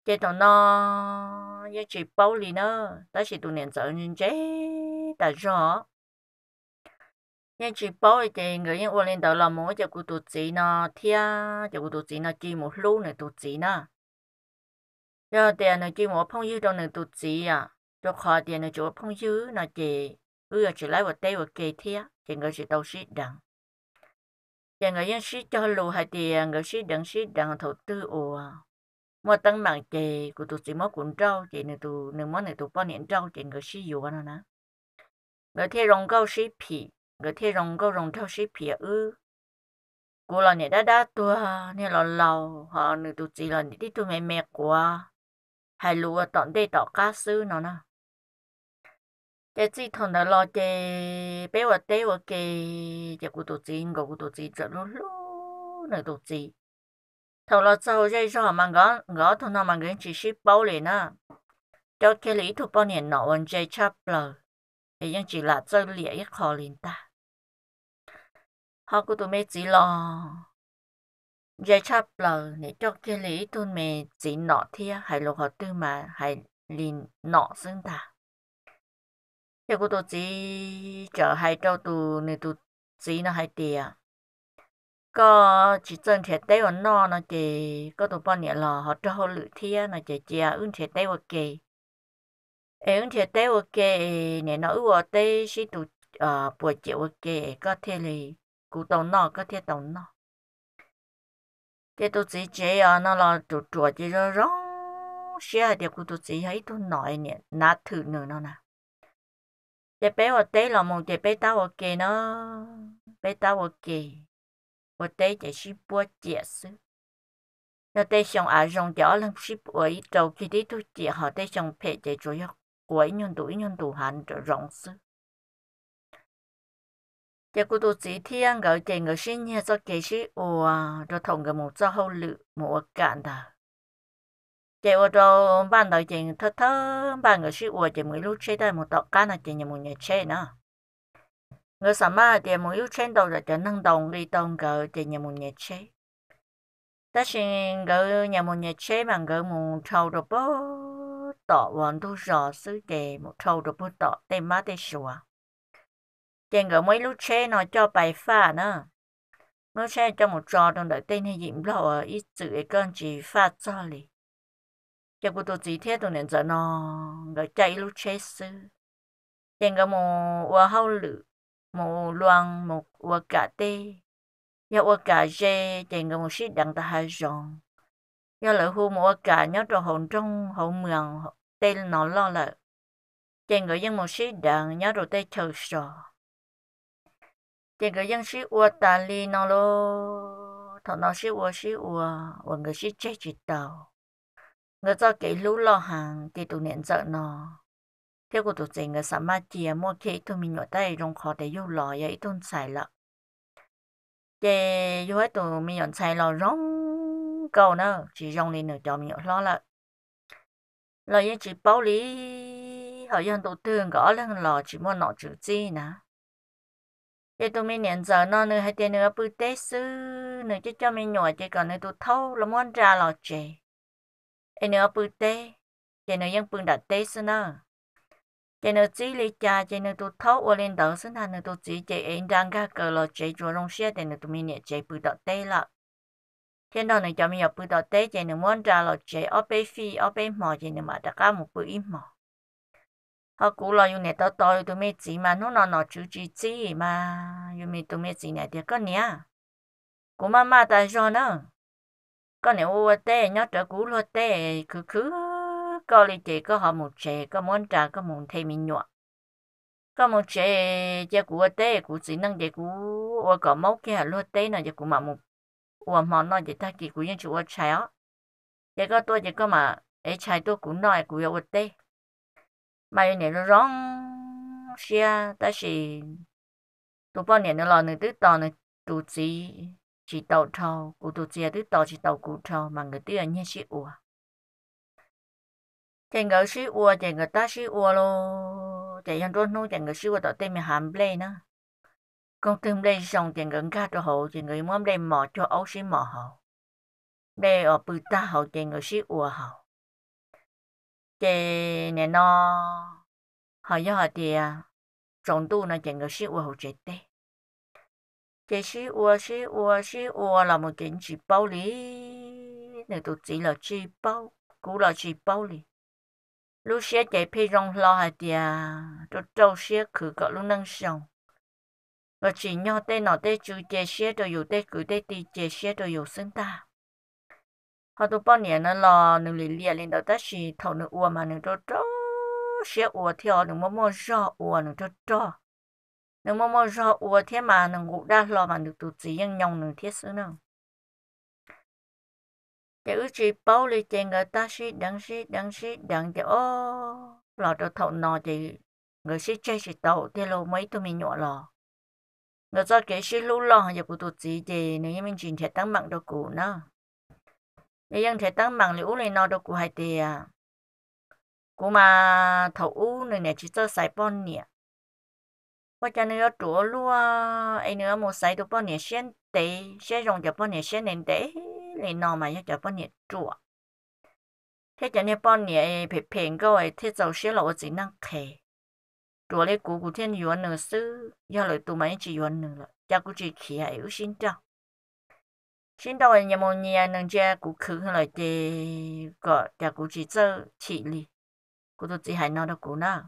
chế thằng nó chỉ bao lì nữa đó chỉ tôi nên giờ những chế đã rõ nên chỉ bảo thì người dân lên đầu là mỗi cho cụ tụ chỉ nó thia cho cụ tụ chỉ nó chỉ một lú này tụ chỉ nó cho tiền nó chỉ một phong dư trong này tụ chỉ à cho khó thì nó chỗ phong dư nó chỉ ư chỉ lấy một tay một kề thia thì người chỉ đầu sĩ đằng thì người dân sĩ cho lù hay thì người sĩ đằng sĩ đằng thổ tư ồ mà tăng mạng thì cụ tụ chỉ mất cuốn trâu thì này tụ này món này tụ bao niệm trâu thì người sĩ dù nó nè người thi rong câu sĩ phì rồi thi rồng câu rồng theo sĩ phía ư cô là nhẹ đã đã tua nên là lầu họ nữ tụ chỉ là đi tụ mẹ mẹ của hai lúa tọn đây tọ cá sư nó nè để chỉ thằng đó lo để bé vật tế vật kì để cụ tụ chỉ ngủ cụ tụ chỉ chợ lú lú nữ tụ chỉ thầu lo sau dây cho mà ngó ngó thằng nào mà gần chỉ ship bao liền nè cho cái lý thuộc bao nhiêu nọ vẫn chơi chắp lờ để những chỉ là chơi lịa ít khó liền ta họ của tụi mẹ chỉ lo giải chấp lờ để cho cái lý tôi mẹ chỉ nọ thia hay lục họ tư mà hay liền nọ xưng ta thế của tụi chỉ chờ hai trâu tụi này tụi chỉ nó hay tiền có chỉ chân thiệt tế và no nó chỉ có tụi bọn nhẹ lò họ cho họ lự thia nó chỉ chia ứng thiệt tế và kì ứng thiệt tế và kì nè nó ưu ở tế sĩ tụi ờ buổi chiều và kì có thể lì 古董那个铁董那，这都自己啊，那了就做起了让，写的古都自己还都拿一年拿土呢那那，这被我逮了么？这被打我给呢，被打我给，我逮这是不解释。nó tay xong à rong gió lắm ship ấy đầu khi đi tu chị họ tay xong phê để chủ yếu cuối nhân tuổi nhân tù hành rộng sức 结果到几天个点个新年做继续哇，就同个木做好路木干的。结果到半到点偷偷半个是我就没路车的木到干了点也没人车呢。我什么点没有车到了就能动力动个点也没人车。但是个也没人车嘛，个木抽着不到，往都热死的木抽着不到，得妈得说。chàng gọi mấy lúc xe nó cho bài pha nữa lúc xe cho một trò đồng đợi tên hay dịm lâu ở ít chữ ấy con chỉ pha cho lì cho cô tôi chỉ thiết tôi nên giờ nó gọi chạy lúc xe sư chàng gọi một hoa hâu lự một loang một ua cả tê ya ua cả dê chàng gọi một sĩ đặng ta hai rồng ya lỡ hù một ua cả nhớ trò hồn trong hồn mường tên nó lo lợ chàng gọi dân một sĩ đặng nhớ rồi tê chờ sò 这个样是我打理那咯，他那是我是我，我个是这知道，我早给路老汉的都年着呢，这个都整个什么节目去都没有带用好的又老也一顿菜了，这有还都没有菜了，容够呢，只容你呢就没有了了，老爷只包里好像都对个二两老只么老就这呢。để tôi mình nhận giờ nó nữa hay tiền nữa bự tế sư nữa chứ cho mình nhỏ chỉ còn nữa tôi thâu là món ra lò chè em nữa bự tế chè nữa vẫn bự đặt tế sư nữa chè nữa chỉ lấy cha chè nữa tụi thâu ở lên đầu sư nữa tụi chỉ chè em đang ga cờ lò chè chùa rong xe tiền nữa tụi mình nhận chè bự đặt tế là trên đó này cho mình nhập bự đặt tế chè nữa món ra lò chè ở bên phi ở bên mỏ, chè nữa mà đặt cả một bự im mò họ cũ lo yêu này tao tôi tụi mày chỉ mà nó nó nó chú chỉ chỉ mà yêu mày tụi mày chỉ này thì có nhỉ cũ mà mà ta cho nó có này ô tê nhớ trở cũ lo tê cứ cứ có lý chỉ có họ một chế có món trà có món thay mình nhọ có một chế chế cũ tê cũ chỉ năng chế cũ ô có máu kia lo tê nó chế cũ mà một ô mà nó chế ta kỳ cũ những chú ô trái ó chế có tôi chế có mà ấy trái tôi cũ nói cũ yêu tê mày nè nó rong xia ta chỉ tụ bao nè nó lo nè tứ tò nè tụ chỉ chỉ tàu thầu cụ tụ chỉ tứ tàu chỉ tàu cụ thầu mà người tứ anh nhé sĩ ua chẳng ngờ sĩ ua chẳng ngờ ta sĩ ua lo chẳng nhận rốt nu chẳng ngờ sĩ ua tỏ tên mình hàm lê nữa con tim lê xong chẳng ngờ ngã cho hậu chẳng ngờ mong lê mỏ cho ấu sĩ mỏ hậu lê ở bự ta hậu chẳng ngờ sĩ ua hậu 这年呢，好要好的，总督呢整个是我好觉得，这是我是我是我那么点几包里，那都只了几包，估了几包里。lúc xe chạy phi rong lo hạt địa tôi trâu xe khử cọ lúc năng sòng và chỉ nhau tên nọ tên chú chè xe tôi dù tên cứ tên tì chè xe tôi dù xứng ta họ tụ bao nhiêu nó lo nó lì lìa lên đó ta chỉ thầu nó uo mà nó cho cho xe uo theo nó mua mua rõ uo nó cho cho nó mua mua rõ uo thế mà nó ngủ đã lo mà nó tụ chỉ yên nhong nó thiết sự nào để ước chỉ bao lì chèn người ta xí đắng xí đắng xí đắng để ô lo cho thầu nó thì người xí chơi xí tàu thì lâu mấy tụi mình nhỏ lo người cho cái xí lú lo giờ của tụ chỉ thì nếu như mình chỉ thể tăng mạng đồ cũ nữa nên dân thế tăng mạng liễu này nó đâu của hai à, của mà thầu u này nè chỉ cho sai bon nè qua cho nó chỗ lúa ấy nữa một sai được bon nè sen tế sen dùng cho bon nè sen nền tế này nó mà cho bon nè chỗ thế cho nên bon nè phải phèn cái ấy thế giàu sẽ là chỉ năng khề chỗ này của của thiên yuan nữa sư do lời tụi mày chỉ yuan nữa là cha cũng chỉ khí hại yêu sinh trọng trên đời nhà một nhà nâng cha cũng khứ lại để gọi cha cũng chỉ sơ chỉ li cũng tôi chỉ hay nói đâu cũng nào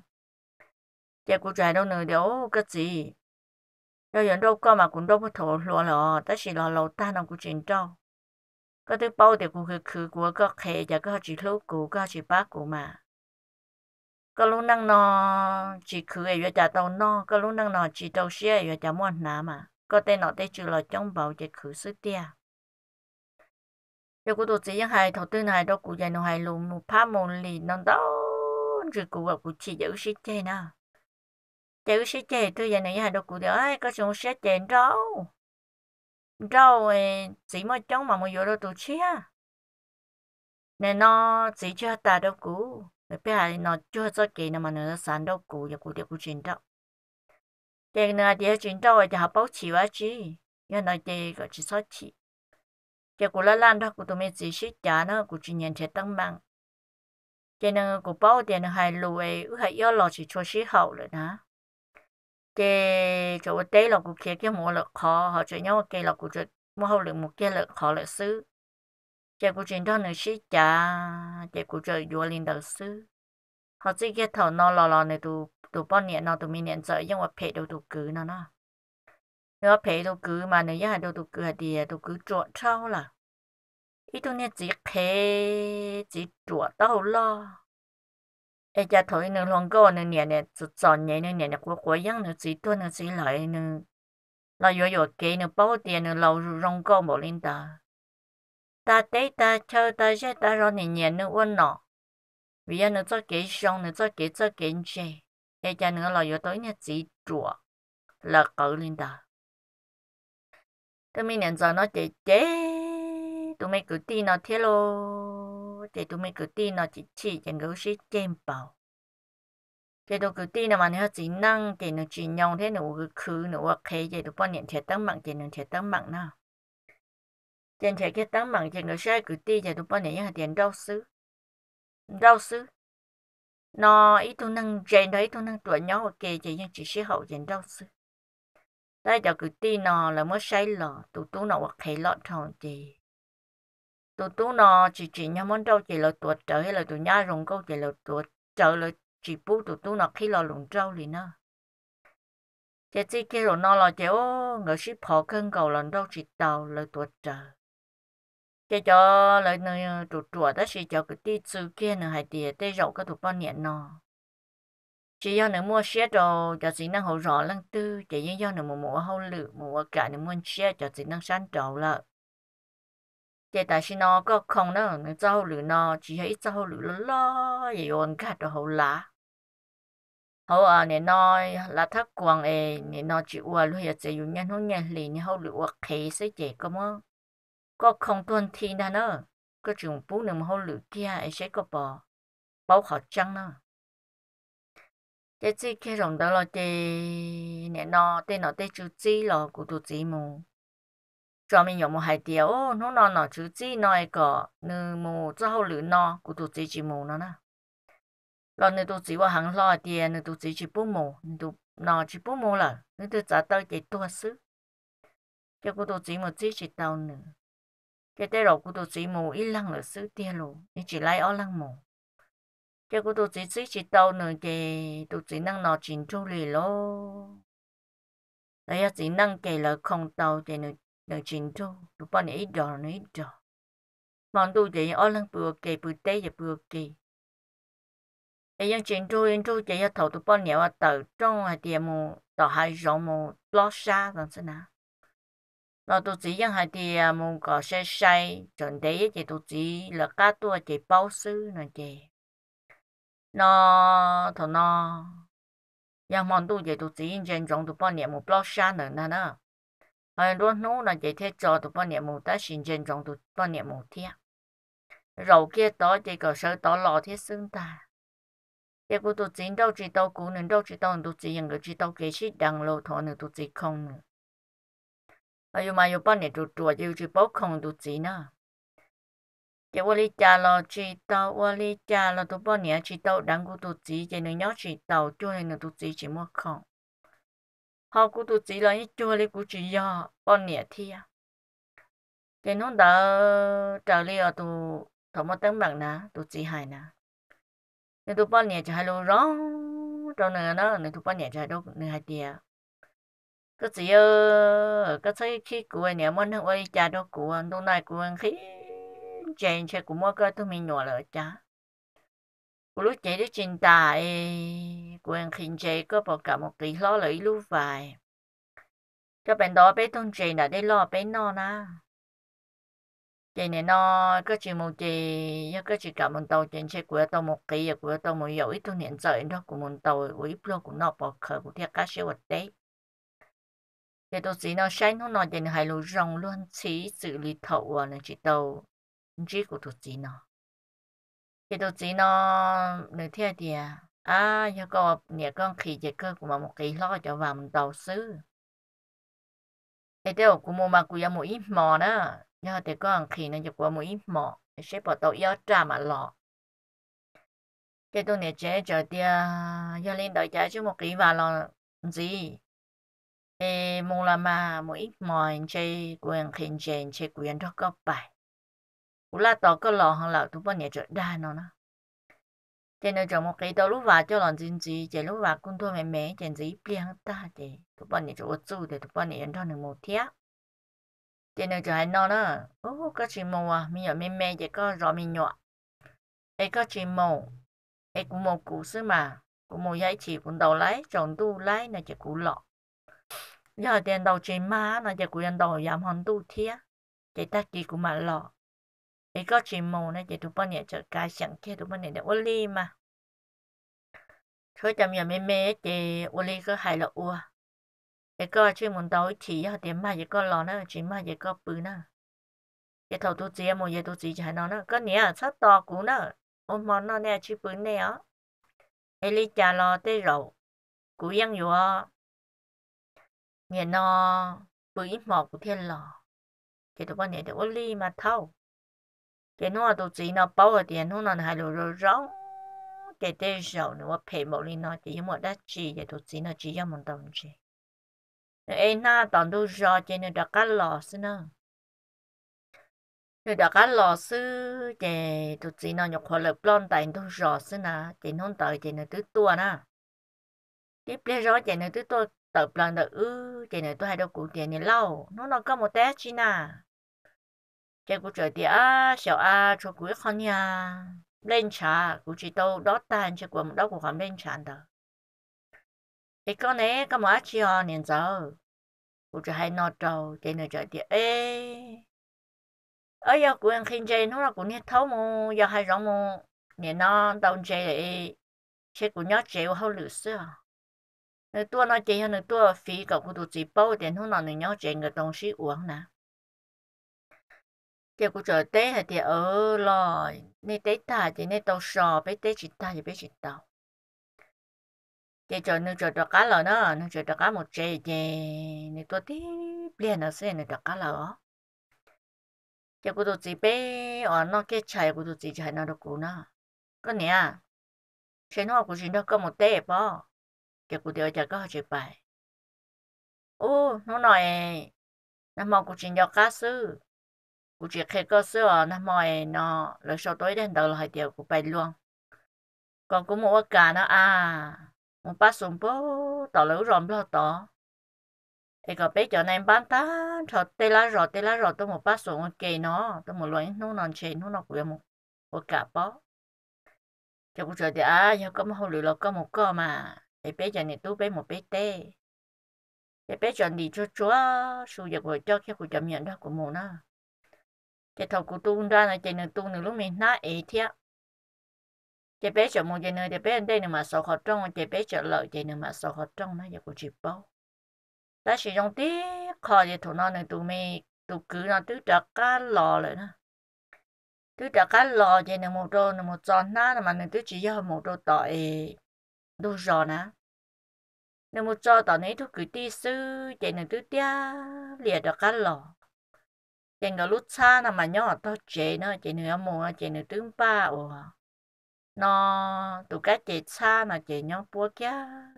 cha cũng chạy đâu nữa đâu cái gì đâu giờ đâu có mà cũng đâu có thổ lúa lò ta chỉ lò lò ta nó cũng chỉnh đâu có thứ bao thì cũng khứ khứ của có khề và có chỉ lúc của có chỉ bác của mà có lúc năng nó chỉ khứ ấy về trả tàu nó có lúc năng nó chỉ tàu xe về trả muôn nà mà có tên nó tên chữ là trong bảo chỉ khứ sức tiền 要古多只样还头对还到古人侬还路木怕木里侬到只古话古起有时间呐，有时间对人侬还到古的哎，个种时间到，到诶，怎么讲嘛么有了多起啊？那侬只就打到古，那别还侬就做给那么侬三到古要古的古见到，但那第二见到的还保持话只，要那第一个只少起。chỉ của lá lan đó của tụi mình chỉ xí trả nó của chị nhận thiệt tăng bằng chỉ năng của bao tiền hai lùi ấy hai yếu lọ chỉ cho rồi nè chỉ chỗ tế là của kia cái mua lực khó họ chỉ nhau kia là của chỗ mua hậu lực một kia lực khó lực sư chỉ của chuyện đó nữa xí trả chỉ của chỗ vua linh đầu sư họ chỉ cái lò lò này tụ tụ bao nhiêu nó tụi mình nhận sợ nhưng mà phải đầu tụ cứ nó nữa phải đồ cứ mà nếu giờ đồ đồ cứ thì đồ cứ chuột sau là ít đồ này chỉ khé chỉ chuột đâu lo ai cha thôi nữa lòng cô nữa nè nè chỉ chọn nè nè nè nè của của yang nữa chỉ tuân nữa chỉ lại nữa là yo yo kế nữa bao tiền nữa lâu rong cô mà linh ta ta tế ta chơi ta chơi ta rồi nè nè nữa vui nọ vì anh nữa cho kế xong nữa cho kế cho kế chơi ai cha nữa là yo tối nè chỉ chuột là cậu linh ta tụi mình nhận ra nó chế chế tụi mình cứ tin nó thế lô thì tụi mình cứ tin nó chỉ chỉ chẳng có sự chém bảo thì tụi cứ tin là mà nó chỉ năng thì nó chỉ nhau thế nó cứ cứ nó ok thì tụi bọn nhận thiệt tăng mạng thì nó thiệt tăng mạng nào tiền thiệt cái tăng mạng thì nó sẽ cứ tin thì tụi bọn nhận là tiền đau xứ đau xứ nó ít tụi năng trên ít tụi năng tuổi nhau ok thì nhưng chỉ sẽ hậu tiền đau xứ ta giờ cứ ti nò là mới say lò, tụ tú nó hoặc khay lọ thằng chị tụ tú nó chị chị nhau món trâu chị là tuột trở hay là tụ nhai rồng câu chị là tuột trở là chỉ bú tụ tú nó khi lọ lùng trâu liền nữa chỉ chỉ kia rồi nò là chỉ ô người ship họ cân cầu lần đâu chỉ tàu là tuột trở chỉ cho lời nơi tụ ờ, tuột đó chỉ cho cái tí chữ kia nữa hay tiệt tê rậu cái tụ bao nhiêu nó chỉ do nữa mua xe đồ cho chỉ năng hậu rõ lăng tư chỉ do nữa mua mua hậu lự mua cả nữa mua xe cho chỉ năng san trầu là, chỉ tại xin nó có không đó nó cho hậu lự nó chỉ hay cho hậu lự lo lo vậy ôn cả đồ hậu lá hậu à nè nó là thắc quang ấy nè nó chỉ ua luôn giờ chỉ dùng nhân hôn nhân lì nè hậu lự ua khí sẽ chỉ có mơ có không tuân thi nữa có trường bú nữa hậu lự kia ấy sẽ có bỏ bảo khó chăng nữa 这次去上到了的，那那对那对就知了，古都知么？上面有么还掉哦？那那那就知那一个，你么之后了那古都知知么了呢？那你都知我行了的，你都知知不么？你都那知不么了？你都找到的多事，这古都知么知知到呢？cái tế rồi của tôi chỉ mù ít lăng là sứ tia lù, ít chỉ lấy ó lăng mù. 结果都只只是到那个，都只能拿钱出来咯。那也只能给了空到的那那钱出，都把你一点那一点，忙到的二两不给，不得也不给。哎呀，钱出钱出，这一头都把你话头中啊，点么，到海上么，落沙咁子呐。nó tu chỉ dân hai thì mong có xe say chuẩn đấy thì tu chỉ là cá tua chỉ bao sư nó chỉ nó thằng nó yang mong tu vậy tụi chỉ in trên trong tụi bao nhiêu một blog sáng nữa nè nè hay luôn nú là vậy thế cho tụi bao nhiêu một ta xin trên trong tụi bao nhiêu một thiệt rồi kia đó chỉ có sợ đó lo thế xưng ta thế cô tụi chỉ đâu chỉ đâu cú nữa đâu chỉ đâu tụi chỉ những cái chỉ đâu cái gì đang lo thọ nữa tụi chỉ không nữa ai mà yêu bao nhiêu tụi tụi yêu chỉ bao không tụi chỉ nữa chị vô lý trả lo chị tàu vô lý trả lo tụi bọn nhé chị tàu đang cố tụi chị chị nên nhớ chị tàu cho nên tụi chị chỉ mua không họ cố tụi chị là những chỗ lý cố chị do bọn nhé thì à chị nó đã trả lý ở tụi thọ một tấm bằng nè tụi chị hay nè nên tụi bọn nhé chị hay lo rõ trong này nó nên tụi bọn nhé chị hay đâu nên hay tiền cứ chỉ ở cái thấy khi của nhà mình không ai trả đâu của anh đâu này của anh khi chèn sẽ cũng mua cơ tu mình nhỏ lỡ chả, cô lúc chế đi chinh tà cô em khinh chế có bỏ cả một kỳ lo lỡ lưu vài cho bên đó bé thông chế là để lo bé nó na chế này nó có chỉ một chế có chỉ cả một tàu chế chế của tàu một kỳ cái của tàu một dầu ít tu hiện giờ đó của một tàu của ít lo của nó bỏ khờ của thiết cá siêu vật đấy để tôi xí nó sáng nó nói đến hai lũ rong luôn chỉ xử lý thậu và là chỉ tàu chỉ của tổ chức nó thì tổ chức nó nơi theo thì à cho có nhà con khi chỉ cơ của một cái lo cho vào mình đầu xứ thì tiêu của mua mà của một ít mò đó do thì con khi nó cho của một ít mò sẽ bỏ tàu yếu trà mà lọ cái tôi nè chế cho tia cho lên đợi chế cho một cái vào lọ gì ê mua là mà một ít mò chế quyền khi chế chế quyền thoát cấp bài u la tỏ cái lò hàng lẩu tụi bọn nhảy chuyện đa nó nó trồng một cái đầu lúc cho lòng chính trị trên lúc vào cũng thôi mẹ mẹ trên dưới biếng ta để tụi bọn nhảy chỗ chú để tụi bọn nhảy ăn thôi được một thiết nó nó ô có chuyện mù à mình ở mẹ mẹ chỉ có rõ mình nhọ ấy có chuyện mù ấy cũng một cú xứ mà cũng một chỉ cũng đầu lấy trồng tu lấy là chỉ cú lọ giờ tiền đầu chuyện má nó chỉ cú ăn đầu giảm hòn tu thiết chỉ ta cũng mà lọ 一个节目呢，就多半年就该想起多半年的屋里嘛。所以咱们妹妹的屋里个还了屋，一个去门到一起要点嘛，一个老呢，起码一个不呢，一头都接么，一头接还呢，个年差大股呢，我们那呢去不呢啊？一里家了得肉，古样有啊，年呢不一毛不天了，这多半年的屋里嘛头。给侬都只那包个点，侬那还留着绕，给对手呢我陪毛哩那，给么得只也都只那只要么东西。哎，那当都绕着那大家老师呢，那大家老师给都只那有快乐不浪带都绕是呢，给侬带着那都多呢，给别绕着那都多。tập lần đầu ư, chị này tôi hay đâu cụ tiền này lâu, nó nó có một té chi nà cái cụ trời thì à xào cho cuối con nhà lên trà cụ chỉ đâu đó tan cho quần đó của con lên trà đó cái con này cái mà chỉ họ nên giờ cụ chỉ hay nói trâu cái này trời thì ê ở giờ cụ ăn kinh tế là cụ nên thấu mù giờ hay rong mù nên nó đông chế để chế cụ nhớ chế hậu lửa xưa nữa tua nó chế hơn nữa tua phí cậu cụ chỉ bao tiền hôm nào nữa nhớ chế người đồng sĩ uống nè 结果在底下的鹅来，你底下的你都少，别底知道也别知道。结果你就到家了呢，你就到家没这的，你到底变了谁？你到家了哦。结果都自卑，哦，那给菜我都自己还拿到过呢。过年啊，前头我前头搞没得吧，结果掉家搞好几百。哦，那来，那么我前头家事。cụ chỉ khi có sữa nó mỏi nó rồi sau tối đến đầu là hai điều cụ bay luôn còn cũng một cả nó à một bát sùng bố tỏ lũ rộm lo tỏ thì bé cho nên bán ta cho tê lá rọ tê lá rọ tôi một bát sùng kì nó tôi một loại nó non chè nó nó của một một cả bó cho cụ trời thì à giờ có một hồi lửa có một cơ mà bé cho nên tôi bé một bé tê thì bé cho đi cho chúa sự việc của cho khi cụ chậm nhận đó của mù nó chị thầu cụ tu ra là chị nương tu nương lúc mình na ấy thiệt chị bé chở một chị nương, chị bé anh đây nương mà sầu khó trong chị bé chở lợi chị nương mà sầu khó trong nó giờ của chị bao ta sử dụng tí khó chị thủ nó nương tu mi tu cứ nó tứ trả cá lò lại nữa tứ trả cá lò chị nương một đô nửa một giòn na nương mà nương tứ chỉ giờ một đô tỏi đô giòn á nửa một giòn tỏi này thu cứ tí sư chị nương tứ tia liệt trả cá lò chị nó lúc xa nó mà nhỏ to chị nó chị nửa mùa chị nửa tướng ba ồ nó tụ cá chị xa nó chị nhỏ búa kia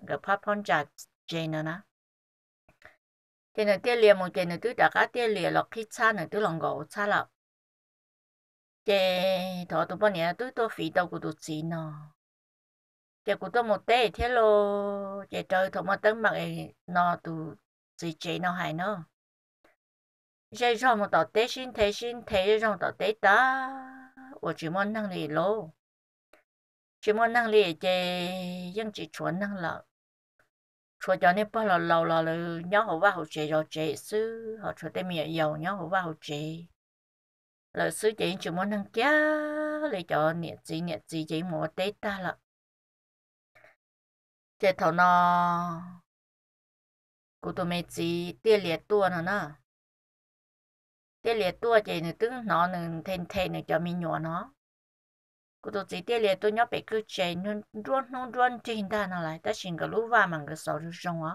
gặp phát phong trà chị nó nè chị nửa tia liền một chị nửa tứ đã cá tia liền lọc khi xa nửa tứ lòng gỗ xa lọc chị thọ tụ bao nhiêu tứ tôi phí đâu của tụ chị nó chị của tôi một tê thế lô chị trời thọ một tấn mặc nó tụ chị chị nó hài nó 这让我到得心得心得让到得打，我只么能力喽，只么能力这用只传能了，传叫你不了老了了，鸟好哇好这要这事，好传得没有鸟好哇好这，老师这只么能家，你叫你自你自己没得打了，这头呢，古都没自地列多了呢。tê liệt tua chỉ nữa tức nó nên thêm thêm nữa cho mình nhỏ nó cô tôi chỉ tê liệt tôi nhóc bé cứ chơi nó luôn nó luôn trên ta nó lại ta xin cái lũ va mà cái sầu rú xong á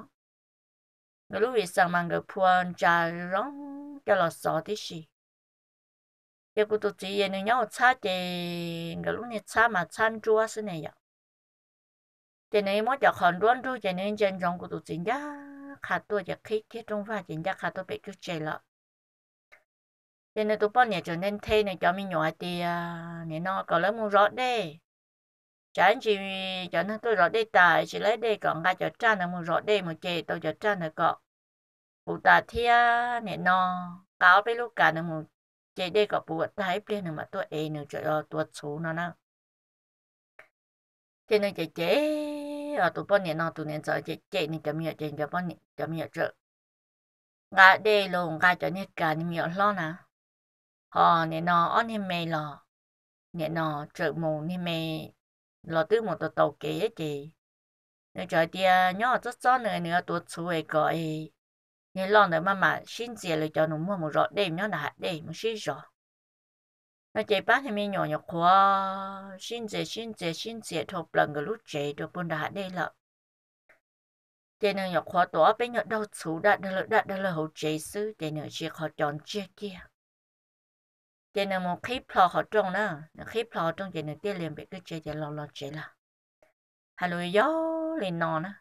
cái lũ vì sao mà cái phuan trà rong cho là sầu tí gì giờ cô tôi chỉ yên nữa nhớ cha chị cái lũ này chả mà chăn chua xí này vậy chị này mới cho còn luôn thôi chị này chân rong cô tôi chỉ nhớ khát tôi giờ khi khi trong va chị nhớ khát tôi bé cứ chơi lại cho nên tụi bọn nhà cho nên thế này cho mình nhỏ thì nè à, nó có lấy mua rõ đây chẳng chỉ cho nên tôi rõ đây tại chỉ lấy đây còn cái cho cha nó mua rõ đây một chế tôi cho cha nó có phụ ta thia nên nó tao bây lúc cả nó mua chế đây có bùa thái bên nữa mà tôi ấy nữa cho tôi số nó nè ờ, cho nên chế chế ở tụi bọn nè nó tôi nên cho chế chế nên cho mình chế cho nè cho mình cho ngã đây luôn ngã cho nên cả nên ở lo nè họ nè nó ăn thì mày lò nè nó chợ mù thì mày lò tư một tổ tàu kế ấy kì nè trời tia nhỏ rất rõ nữa nữa tuột chú ấy có ấy nè lò nữa mà mà xin dìa lời cho nó mua một rõ đêm nhỏ là hạt đêm mà xin rõ nó chạy bát thì mình nhỏ nhỏ quá xin dìa xin dìa xin dìa thộp lần cái lúc chạy được buôn đã hạt đêm lợn thế nên nhỏ khó tỏ bên nhỏ đau chú đã đã lỡ đã đã lỡ hậu chế sư thế nên chỉ khó chọn chia kia chị nào một khí phò họ trong đó khí phò trong chị này tiêu liền bị cái chị chị lo lo chị là hà lùi gió liền nọ nữa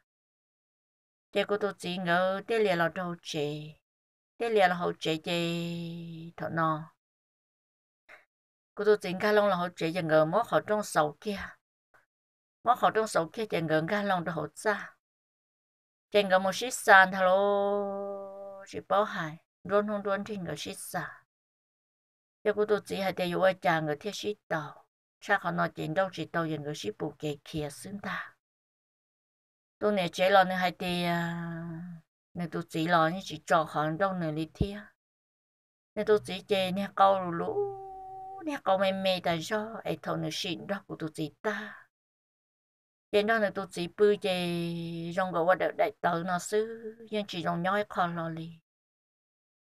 chị cô tôi chỉ ngờ tiêu liền là đâu chị tiêu liền là hậu chị chị thọ nọ cô tôi chỉ cái lông là hậu chị chị ngờ mất họ trong sầu kia mất họ trong sầu kia chị ngờ cái lông đó hậu ra chị ngờ một xí sàn thà lô chị bảo hại luôn luôn luôn chị ngờ xí sàn 一個都只係地要一張嘅貼士道，差可能見到是到人嘅是部機器先得。都你這了你係地啊，你都只了你是做行動你嚟貼，你都只借你高嚕嚕，你高妹妹但說，哎頭你信到我都只得。見到你都只背嘅，用個我哋嚟到那書，因只用 nhau 一看落嚟。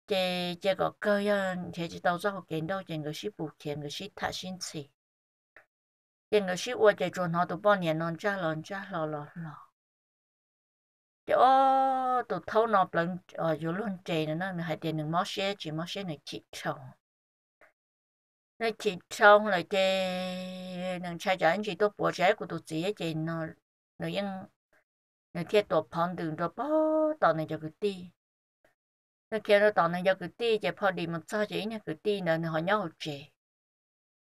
这这个个人，这一道做见到这个是不见个是太新奇，这个是我这做好多半年了，加了加了了了。这哦，都偷拿本呃有论这呢，那还点能毛些，只毛些能起床，那起床来这能拆家人只都薄些，古都直接这呢，那用那贴多旁 đường 多包到那这个地。nó kia nó tỏ nó giờ cứ ti chỉ phò đi một cho chỉ nè cứ ti nè nó họ nhau chỉ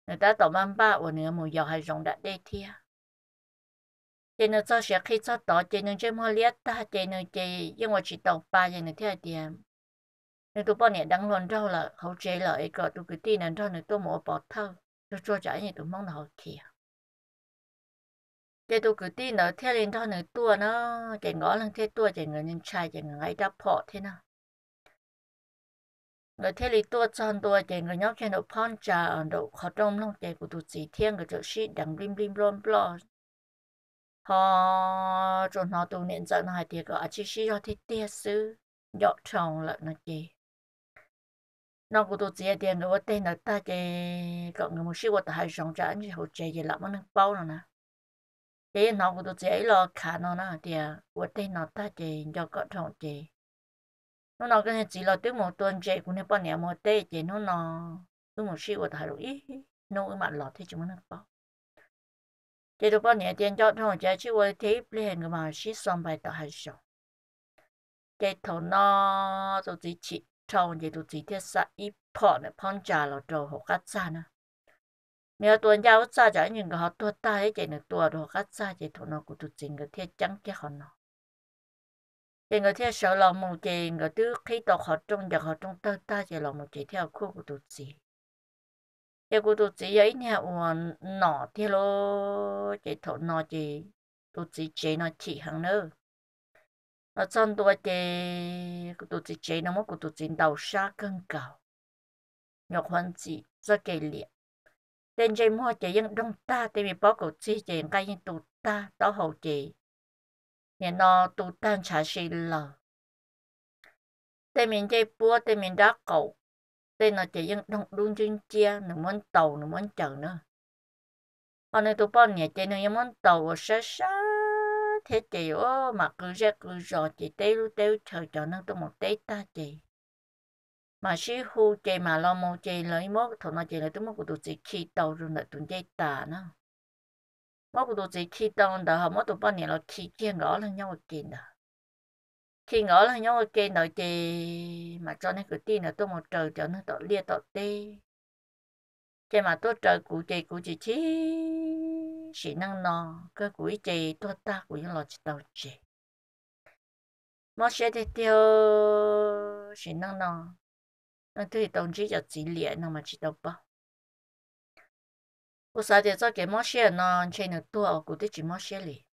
người ta tỏ mang ba của nữa một giờ hay rong đã đây thia chỉ nó cho sẽ khi cho tỏ chỉ nó chỉ mua liệt ta chỉ nó chỉ nhưng mà chỉ tàu ba chỉ nó theo tiền nó tụi bọn này đang luôn đâu là hậu chế là ấy gọi tụi cứ ti nè đâu nữa tôi mua bỏ thâu tôi cho trả như tụi mong nó họ kia cái tôi cứ tin nó theo lên thôi nữa tua nó chạy ngõ lên theo tua chạy người nhân trai chạy người ấy đã phọ thế nào và thế lý tua chọn tua chạy người nhau trên độ phong trà độ khó trong long chạy của tụi chỉ thiên người chỗ sĩ đằng lim lim lon blo họ chọn họ tụi niệm giận hai tiệc ở chỉ sĩ do thiết tia sư dọ tròn lợn nó chị nó của tụi chỉ tiền rồi tên là ta chạy cộng người một sĩ của ta hai trả như hậu chạy gì lắm nó bao rồi nè thế nó của tụi chỉ ấy lo khả nó nè tiệc của tên nó ta chạy do cộng chọn chị nó nói cái chỉ là tiếng một tuần chạy cũng nên bao nhiêu một tê chạy nó nó tôi một xíu thải rồi ý nó mặn lọt thì chúng nó bảo chỉ được bao nhiêu tiền cho thằng chỉ chỉ với thế liền cái mà chỉ xong bài tập hay xong chỉ thầu nó tổ chức chỉ thầu chỉ tôi chỉ thiết sát ít bỏ này phong trà là đồ học cắt xa nữa nếu tuần giao cắt chả những cái họ tua ta ấy chỉ là tua đồ cắt xa chỉ thầu nó cũng tôi chỉnh cái thiết trắng cái họ nó thì người theo sợ lòng một chị người cứ khi đọc họ trong giờ họ trong ta ta chỉ lòng một chị theo khu của tụt chị theo của tụt chị ấy nhà uồn nọ theo lô chị thổ nọ chị tụt chị chị nó chị hàng nữa nó trong tụi chị của tụt chị chị nó mất của tụt chị đầu xa cân cao, nhọc hoàn chị do kể liệt tên chị mua chị dân đông ta thì bị bó cổ chị chị cái dân tụt ta đó hậu chị 然后都当茶是了。对面这波对面打狗，对那这样弄弄进家，你们抖你们整呢？后来都半年，这你们抖我啥啥？thế chị ô mà cứ ra cứ rồi chị té lu té trời cho nó tôi một té ta chị mà sư hu chị mà lo mô chị lấy mốt thằng nó chị lấy tôi mốt của tụi chị khi đầu rồi lại tụi chị tà nó chỉ bao nhiêu kiện kiện kiện nhau nhau mà 我不都只去当的，我都半年了去去我了，让我见了，去我了，让我见了的，嘛 cho nên cái tiền là tôi một trời cho nó tọt lia tọt đi, cái mà tôi trời cụ chỉ cụ chỉ chỉ chỉ năng nó, cái cụ chỉ tôi ta cụ những lo chỉ đầu chỉ, mà sẽ thì tiêu chỉ năng nó, nó tôi đồng chí cho chỉ liền nó mà chỉ đâu bao. 我啥点做给毛线呢？穿的多，我估计只毛线哩。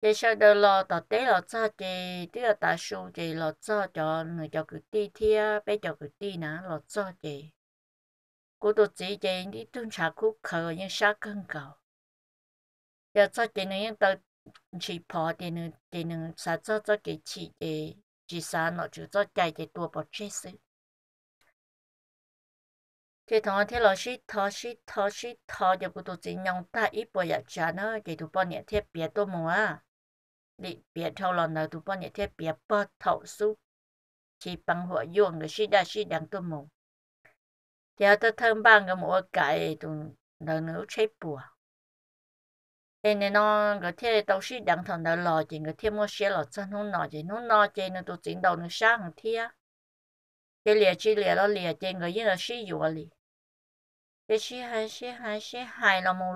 接下来了，到底了做的，都要打数的了做的，你叫个地铁，别叫个地呢，了做的。我都只的，你蹲茶库口，你下更高。要做的呢，到 chỉ bỏ để nó để nó sao cho cho cái chị để chỉ sao nó chỉ cho cái cái tua bỏ chết sự cái thằng thế là sĩ thọ sĩ thọ sĩ thọ giờ bút chỉ nhung ta ít bao giờ trả nữa cái tụ bao nhà thế biệt tôi mua à đi biệt thâu là nào tụ bao nhà thế biệt bao thầu su chỉ bằng hoa dùng người sĩ đa sĩ đang tôi mua giờ tôi thơm bằng cái mua cái tụ nào nữa chế bùa nên nên nó cái thế tàu sĩ đang thằng nào lo chỉ cái thế mua xe là chân không lo chỉ không lo chỉ nó tụ chỉ đầu nó sáng thế cái liệt chi liệt nó liệt chỉ cái gì nó sĩ dụng liệt chỉ chỉ là là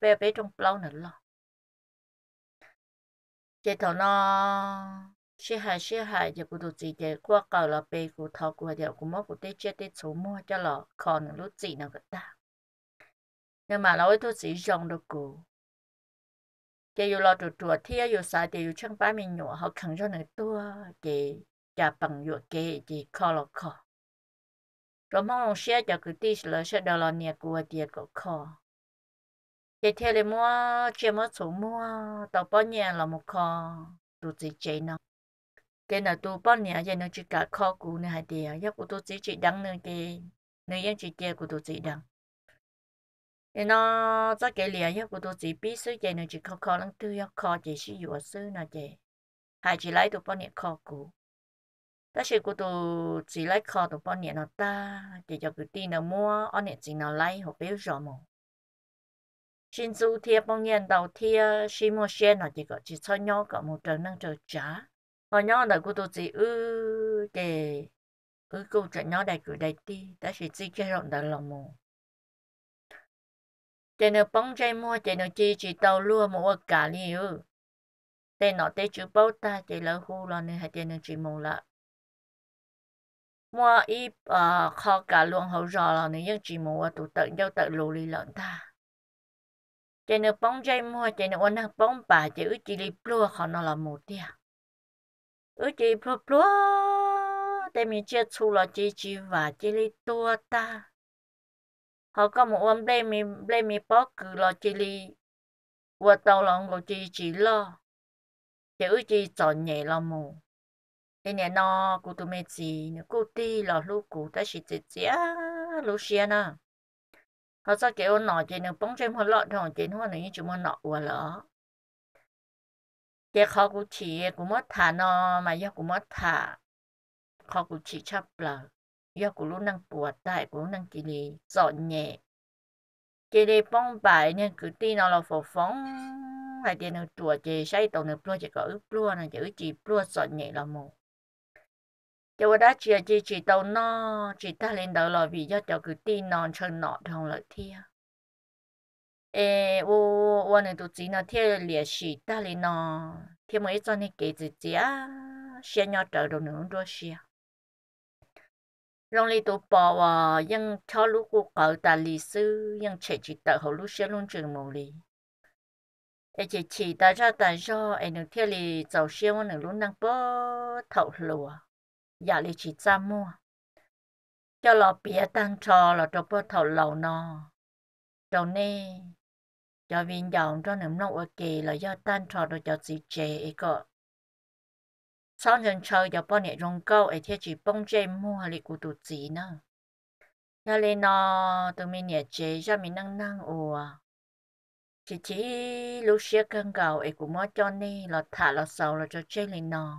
bé bé bé nó, thọ mua để còn nhưng mà nói tôi chỉ dùng được cụ chỉ yêu lo được chuột thì yêu sai thì yêu chẳng phải mình nhỏ họ khẳng cho người tua thì chả bằng yêu kì thì khó lo khó ตัวมองเสียจากกุฏิเลยเสียดอลเนี่ยกลัวเดียก็คอเจเทเลมัวเจมัวสูมัวต่อป้อนเนี่ยเรามุคอตัวจีเจเนาะเกน่ะตัวป้อนเนี่ยยังนึกจิกาคอกูเนี่ยหายเดียยักกูตัวจีจีดังเนื้อเกนื้อยังจีเดียกูตัวจีดังเนาะจะเกลี่ยยักกูตัวจีปีซื้อเจนึกจิคอคอลังตื้อยักคอเจชิอยู่ซื้อนะเจหายจีไล่ตัวป้อนเนี่ยคอกู但是我都只来考到半年了哒，就叫佢啲人摸，我年只能来好表什么。新租贴半年到贴，是莫先了这个，只操鸟个冇整能就炸，我鸟的我都只呃的，呃够整鸟的佢的啲，但是自己用的了么。แต่เนื้อป้องใจมัวแต่เนื้อจีจีเตาลัวมัวกาลิวแต่เนาะแต่จูเป้าตาแต่ละหูเราเนื้อให้แต่เนื้อจีมูละ mua ít kho cả luôn hậu rò là nếu như chỉ mua tụ tự giao tự lù lì lợn ta chạy nước bóng dây mua chạy nước ăn bóng bà chỉ ước chỉ đi plua họ nó là một tia ước chỉ plua plua tại mình chưa thu là chỉ chỉ và chỉ đi tua ta họ có một ông đây mình đây mình bỏ cử là chỉ đi qua tàu lòng của chỉ chỉ lo chỉ ước chỉ chọn nhẹ là một 一年喏，古都没几，古地老路古，但是姐姐路线呢？เขาจะเกี่ยวหน我อเจนึงป้องเจมหัวหลอดของเจนหัวหนึงจุมันหนอวัวเหรอเกีเขากูฉีกูมดถานอมายากูมดถาเขากูฉีชอบเปล่ายากูรู้นั่งปวดได้กูนั่งกิเลสอนเย่กิเป้องไปาเนี่ยคือตีนอเราฝฟ้องไอเจนึงตัวเจใช้ตัวเนื่อปลัวเจก็อึปลัวนะเจอึจีปลัวสอนเย่เราโม cho ว่า đã chia chỉ chỉ tàu nó chỉ ta lên đầu là vì do cho cứ tin non chân nọ thằng lợi thia ê ô ô này tụi chị nó thiệt liệt sĩ ta lên nó thiệt mấy cho nên kể gì chứ à xe nhỏ trở đồ nữa đó xe rong li tụ bỏ ờ, nhưng cho lúc cô cậu ta lý sư nhưng chỉ chỉ tàu hậu lúc xe luôn trường mù đi, ê chỉ chỉ ta ra ta do em được thiệt lì giàu xe mà nửa lúc năng bó thậu lùa giờ lì chỉ ra mua cho lò bia tăng cho lò trò bơ thầu lầu nò Cho nè cho viên dòng cho nấm nông ở kì là do tăng trò rồi cho gì chè ấy cơ sau dần chờ giờ bao nhiêu rong câu ấy thiết chỉ bông chè mua lì cụ tụ gì nữa cho nên nó tụi mình nhẹ chế cho mình năng năng ủa chỉ chỉ lúc xưa cân cầu ấy cũng mới cho nên là thả là sầu là cho chơi lên nó